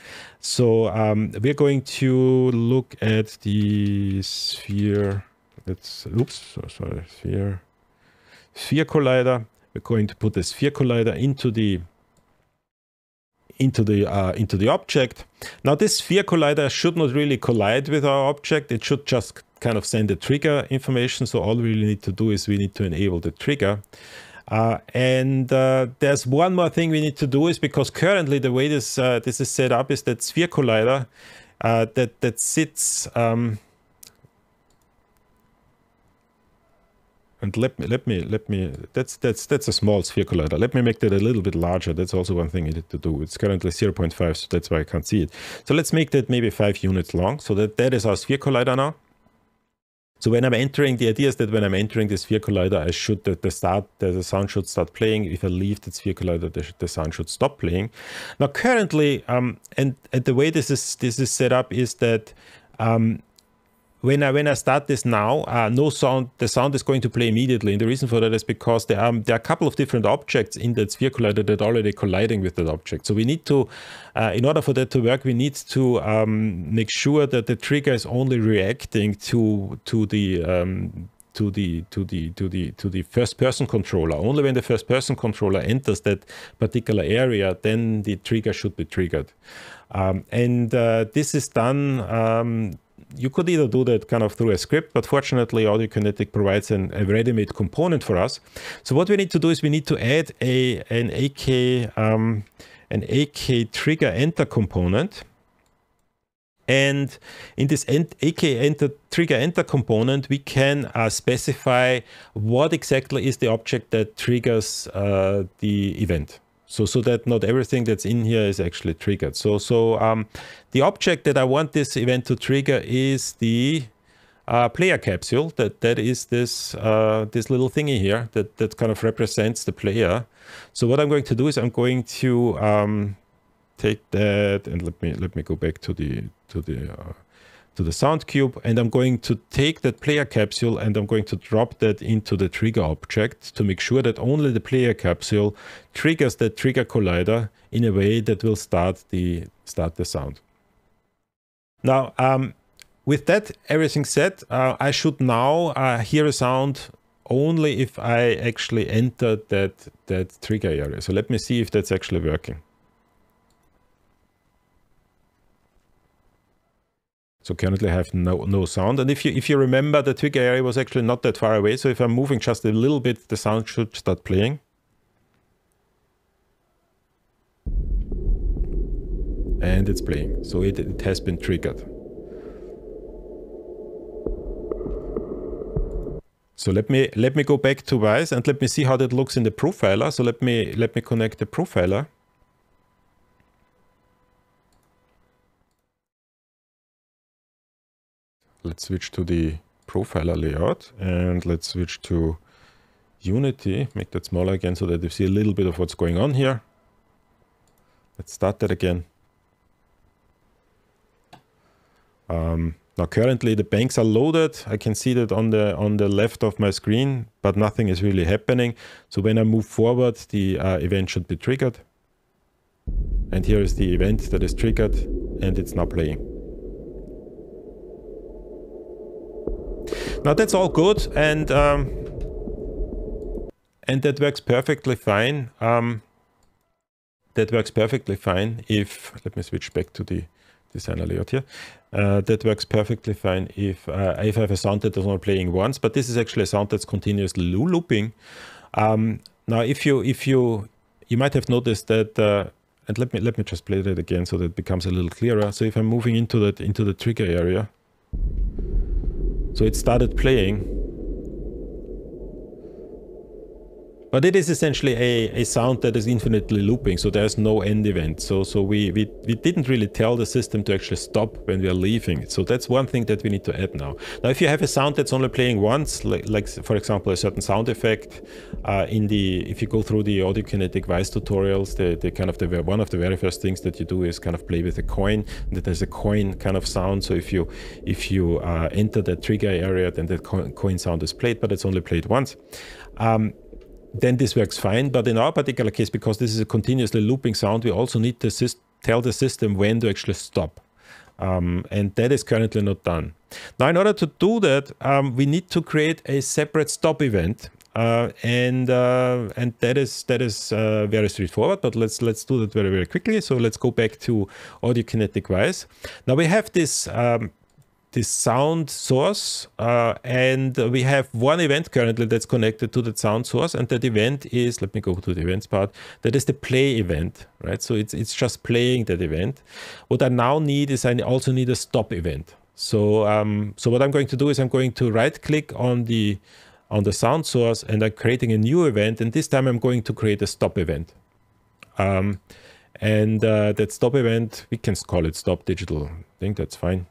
so um, we're going to look at the sphere let's oops sorry sphere sphere collider we're going to put the sphere collider into the into the uh, into the object. Now this sphere collider should not really collide with our object. It should just kind of send the trigger information. So all we really need to do is we need to enable the trigger. Uh, and uh, there's one more thing we need to do is because currently the way this uh, this is set up is that sphere collider uh, that that sits um, And let me, let me, let me, that's, that's, that's a small sphere collider. Let me make that a little bit larger. That's also one thing you need to do. It's currently 0.5, so that's why I can't see it. So let's make that maybe five units long. So that, that is our sphere collider now. So when I'm entering, the idea is that when I'm entering the sphere collider, I should, the, the start, the, the, sound should start playing. If I leave the sphere collider, the, the sound should stop playing. Now currently, um, and, and the way this is, this is set up is that um, when I when I start this now, uh, no sound. The sound is going to play immediately, and the reason for that is because there are there are a couple of different objects in that sphere collider that are already colliding with that object. So we need to, uh, in order for that to work, we need to um, make sure that the trigger is only reacting to to the um, to the to the to the to the first person controller only when the first person controller enters that particular area then the trigger should be triggered um, and uh, this is done um, you could either do that kind of through a script, but fortunately Audio Kinetic provides an, a ready-made component for us. So what we need to do is we need to add a an AK um, an AK trigger enter component. And in this AK enter, trigger enter component, we can uh, specify what exactly is the object that triggers uh, the event. So, so that not everything that's in here is actually triggered. So, so um, the object that I want this event to trigger is the uh, player capsule. That that is this uh, this little thingy here that that kind of represents the player. So what I'm going to do is I'm going to um, take that and let me let me go back to the to the. Uh, to the sound cube and I'm going to take that player capsule and I'm going to drop that into the trigger object to make sure that only the player capsule triggers that trigger collider in a way that will start the, start the sound. Now, um, with that everything set, uh, I should now uh, hear a sound only if I actually enter that, that trigger area. So let me see if that's actually working. So currently I have no, no sound. And if you, if you remember, the trigger area was actually not that far away. So if I'm moving just a little bit, the sound should start playing. And it's playing. So it, it has been triggered. So let me let me go back to Wise and let me see how that looks in the profiler. So let me let me connect the profiler. let's switch to the profiler layout and let's switch to Unity, make that smaller again so that you see a little bit of what's going on here. Let's start that again. Um, now currently the banks are loaded. I can see that on the on the left of my screen, but nothing is really happening. So when I move forward, the uh, event should be triggered. And here is the event that is triggered and it's now playing. Now that's all good and um, and that works perfectly fine. Um, that works perfectly fine if, let me switch back to the designer layout here. Uh, that works perfectly fine if, uh, if I have a sound that is only playing once, but this is actually a sound that's continuously looping. Um, now, if you, if you, you might have noticed that, uh, and let me, let me just play that again so that it becomes a little clearer. So if I'm moving into that, into the trigger area, so it started playing But it is essentially a, a sound that is infinitely looping, so there's no end event. So so we, we, we didn't really tell the system to actually stop when we are leaving. So that's one thing that we need to add now. Now, if you have a sound that's only playing once, like, like for example, a certain sound effect uh, in the, if you go through the audio kinetic vice tutorials, the, the kind of the, one of the very first things that you do is kind of play with a coin, that there's a coin kind of sound. So if you, if you uh, enter that trigger area, then that coin sound is played, but it's only played once. Um, then this works fine. But in our particular case, because this is a continuously looping sound, we also need to tell the system when to actually stop. Um, and that is currently not done. Now, in order to do that, um, we need to create a separate stop event. Uh, and uh, and that is that is uh, very straightforward. But let's let's do that very very quickly. So let's go back to audio kinetic wise. Now we have this um, this sound source. Uh, and we have one event currently that's connected to that sound source. And that event is, let me go to the events part, that is the play event, right? So it's, it's just playing that event. What I now need is I also need a stop event. So, um, so what I'm going to do is I'm going to right click on the on the sound source and I'm creating a new event. And this time I'm going to create a stop event. Um, and uh, that stop event, we can call it stop digital. I think that's fine.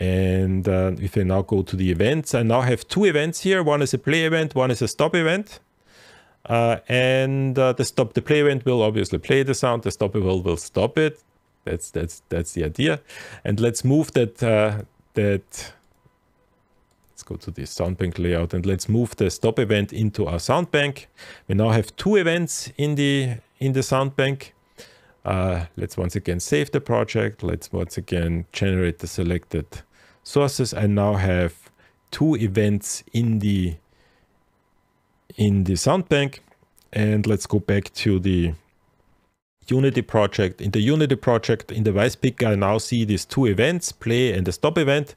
And uh, if I now go to the events, I now have two events here. One is a play event, one is a stop event. Uh, and uh, the stop, the play event will obviously play the sound. The stop event will stop it. That's that's that's the idea. And let's move that uh, that. Let's go to the sound bank layout and let's move the stop event into our sound bank. We now have two events in the in the sound bank. Uh, let's once again save the project. Let's once again generate the selected sources. I now have two events in the in the sound bank. And let's go back to the Unity project. In the Unity project, in the Vice Picker, I now see these two events, play and the stop event.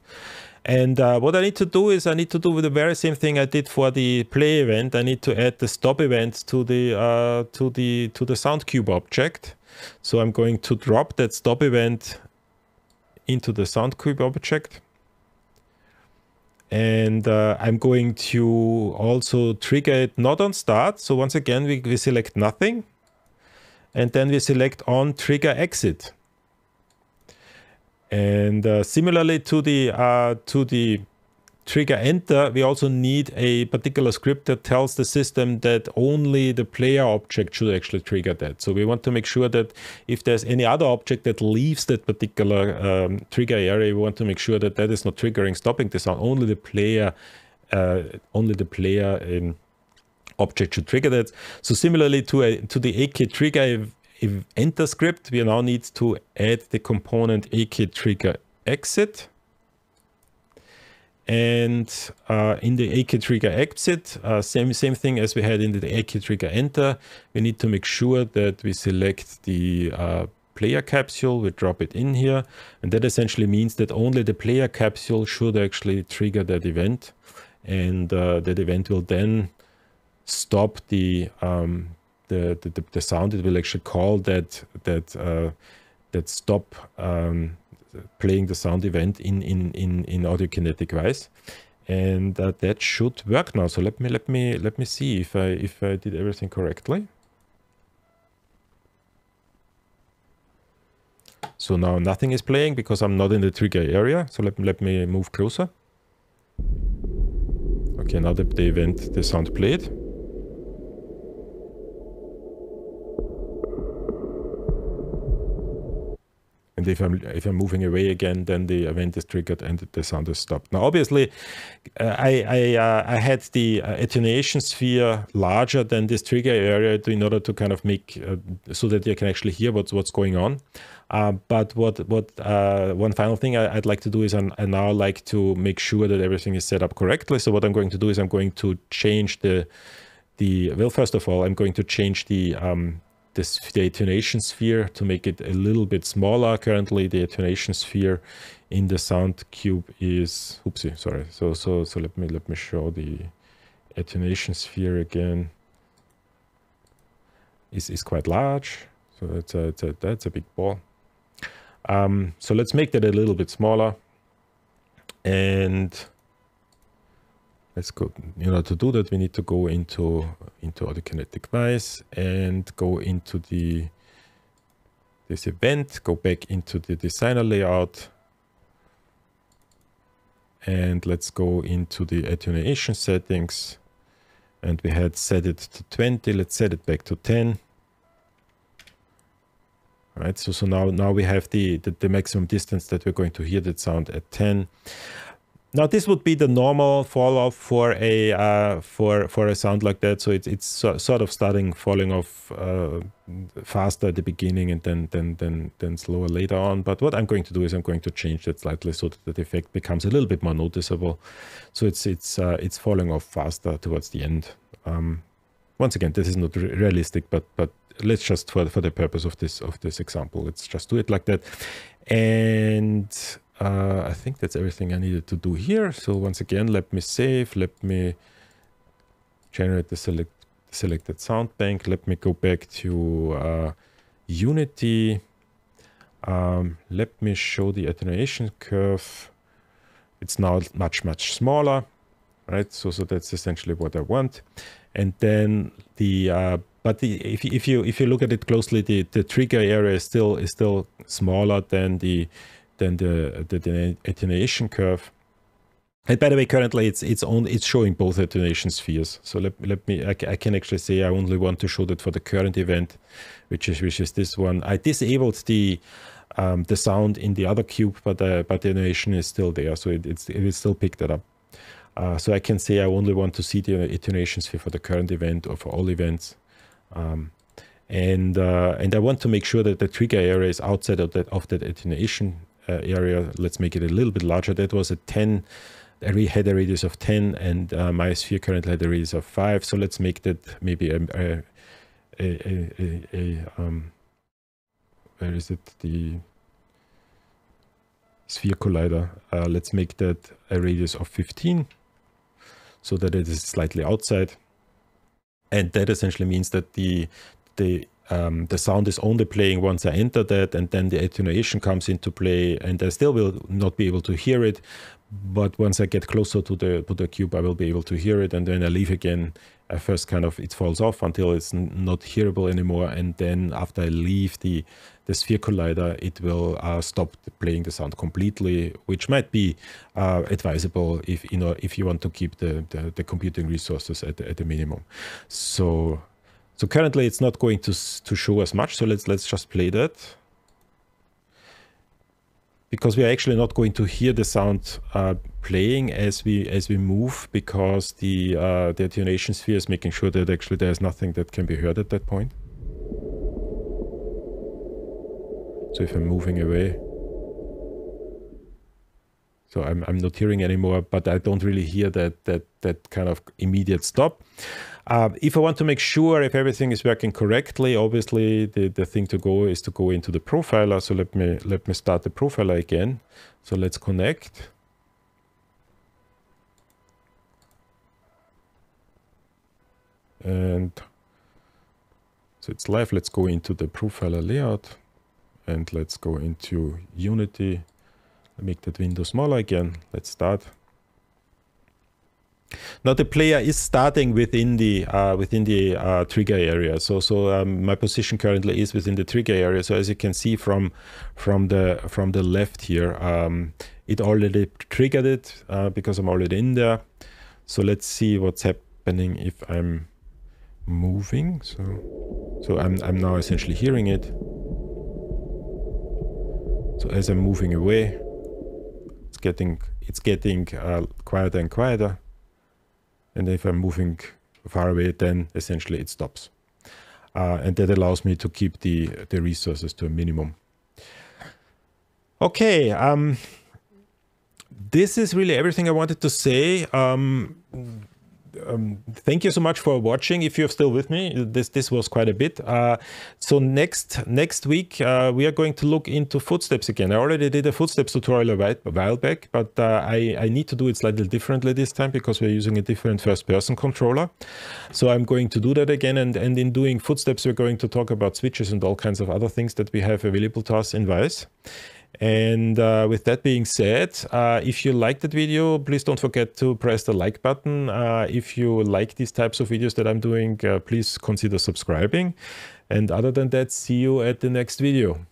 And uh, what I need to do is I need to do the very same thing I did for the play event. I need to add the stop event to the uh, to the to the sound cube object. So I'm going to drop that stop event into the sound cube object. And uh, I'm going to also trigger it not on start. So once again, we, we select nothing. And then we select on trigger exit. And uh, similarly to the uh, to the trigger enter, we also need a particular script that tells the system that only the player object should actually trigger that. So we want to make sure that if there's any other object that leaves that particular um, trigger area, we want to make sure that that is not triggering, stopping the sound. Only the player, uh, only the player in um, object should trigger that. So similarly to, a, to the AK trigger if, if enter script, we now need to add the component AK trigger exit and uh, in the AK trigger exit, uh, same, same thing as we had in the AK trigger enter, we need to make sure that we select the uh, player capsule, we drop it in here. And that essentially means that only the player capsule should actually trigger that event. And uh, that event will then stop the, um, the, the, the, sound. It will actually call that, that, uh, that stop um, playing the sound event in, in, in, in audio kinetic wise. And uh, that should work now. So let me, let me, let me see if I, if I did everything correctly. So now nothing is playing because I'm not in the trigger area. So let, let me move closer. Okay, now the, the event, the sound played. And if I'm, if I'm moving away again, then the event is triggered and the sound is stopped. Now, obviously, uh, I, I, uh, I, had the uh, attenuation sphere larger than this trigger area in order to kind of make, uh, so that you can actually hear what's, what's going on. Uh, but what what uh, one final thing I, would like to do is I'm, I now like to make sure that everything is set up correctly. So what I'm going to do is I'm going to change the the well first of all I'm going to change the um, this, the attenuation sphere to make it a little bit smaller. Currently, the attenuation sphere in the sound cube is, oopsie, sorry. So, so, so let me, let me show the attenuation sphere again. Is, is quite large. So that's a, a, that's a big ball. Um, so let's make that a little bit smaller. And let's go you know to do that we need to go into into the kinetic device and go into the this event go back into the designer layout and let's go into the attenuation settings and we had set it to 20 let's set it back to 10 All right so so now now we have the, the the maximum distance that we're going to hear that sound at 10 now this would be the normal fall off for a uh, for for a sound like that. So it's it's sort of starting falling off uh, faster at the beginning and then then then then slower later on. But what I'm going to do is I'm going to change that slightly so that the effect becomes a little bit more noticeable. So it's it's uh, it's falling off faster towards the end. Um, once again, this is not re realistic, but but let's just for for the purpose of this of this example, let's just do it like that. And uh, I think that's everything I needed to do here. So once again, let me save, let me generate the select selected sound bank. Let me go back to uh, Unity. Um, let me show the attenuation curve. It's now much, much smaller, right? So, so that's essentially what I want. And then the, uh, but the, if, if you if you look at it closely, the, the trigger area is still is still smaller than the than the, the, the attenuation curve. And by the way, currently it's it's only it's showing both attenuation spheres. So let, let me I, I, can actually say I only want to show that for the current event, which is which is this one. I disabled the um, the sound in the other cube, but uh, but the attenuation is still there, so it it's, it will still pick that up. Uh, so I can say I only want to see the attenuation sphere for the current event or for all events. Um, and uh, and I want to make sure that the trigger area is outside of that of that attenuation uh, area. Let's make it a little bit larger. That was a 10, had a radius of 10 and uh, my sphere currently had a radius of five. So let's make that maybe a, a, a, a, a um, where is it? The sphere collider. Uh, let's make that a radius of 15 so that it is slightly outside. And that essentially means that the the um, the sound is only playing once I enter that, and then the attenuation comes into play, and I still will not be able to hear it. But once I get closer to the to the cube, I will be able to hear it, and then I leave again. I first kind of it falls off until it's not hearable anymore, and then after I leave the the sphere collider, it will uh, stop playing the sound completely, which might be uh, advisable if you know if you want to keep the the, the computing resources at at the minimum. So so currently it's not going to, to show as much, so let's, let's just play that. Because we are actually not going to hear the sound uh, playing as we as we move, because the, uh, the attenuation sphere is making sure that actually there is nothing that can be heard at that point. So if I'm moving away, so I'm, I'm not hearing anymore, but I don't really hear that, that, that kind of immediate stop. Uh, if I want to make sure if everything is working correctly, obviously the, the thing to go is to go into the profiler. So let me let me start the profiler again. So let's connect. And so it's live. Let's go into the profiler layout and let's go into Unity. Make that window smaller again. Let's start. Now the player is starting within the uh, within the uh, trigger area. So so um, my position currently is within the trigger area. So as you can see from from the from the left here, um, it already triggered it uh, because I'm already in there. So let's see what's happening if I'm moving. So so I'm I'm now essentially hearing it. So as I'm moving away, it's getting it's getting uh, quieter and quieter. And if I'm moving far away, then essentially it stops. Uh, and that allows me to keep the, the resources to a minimum. Okay, um, this is really everything I wanted to say. Um, um, thank you so much for watching. If you're still with me, this this was quite a bit. Uh, so next next week uh, we are going to look into footsteps again. I already did a footsteps tutorial a while back, but uh, I I need to do it slightly differently this time because we're using a different first-person controller. So I'm going to do that again, and and in doing footsteps we're going to talk about switches and all kinds of other things that we have available to us in Vice. And uh, with that being said, uh, if you like that video, please don't forget to press the like button. Uh, if you like these types of videos that I'm doing, uh, please consider subscribing. And other than that, see you at the next video.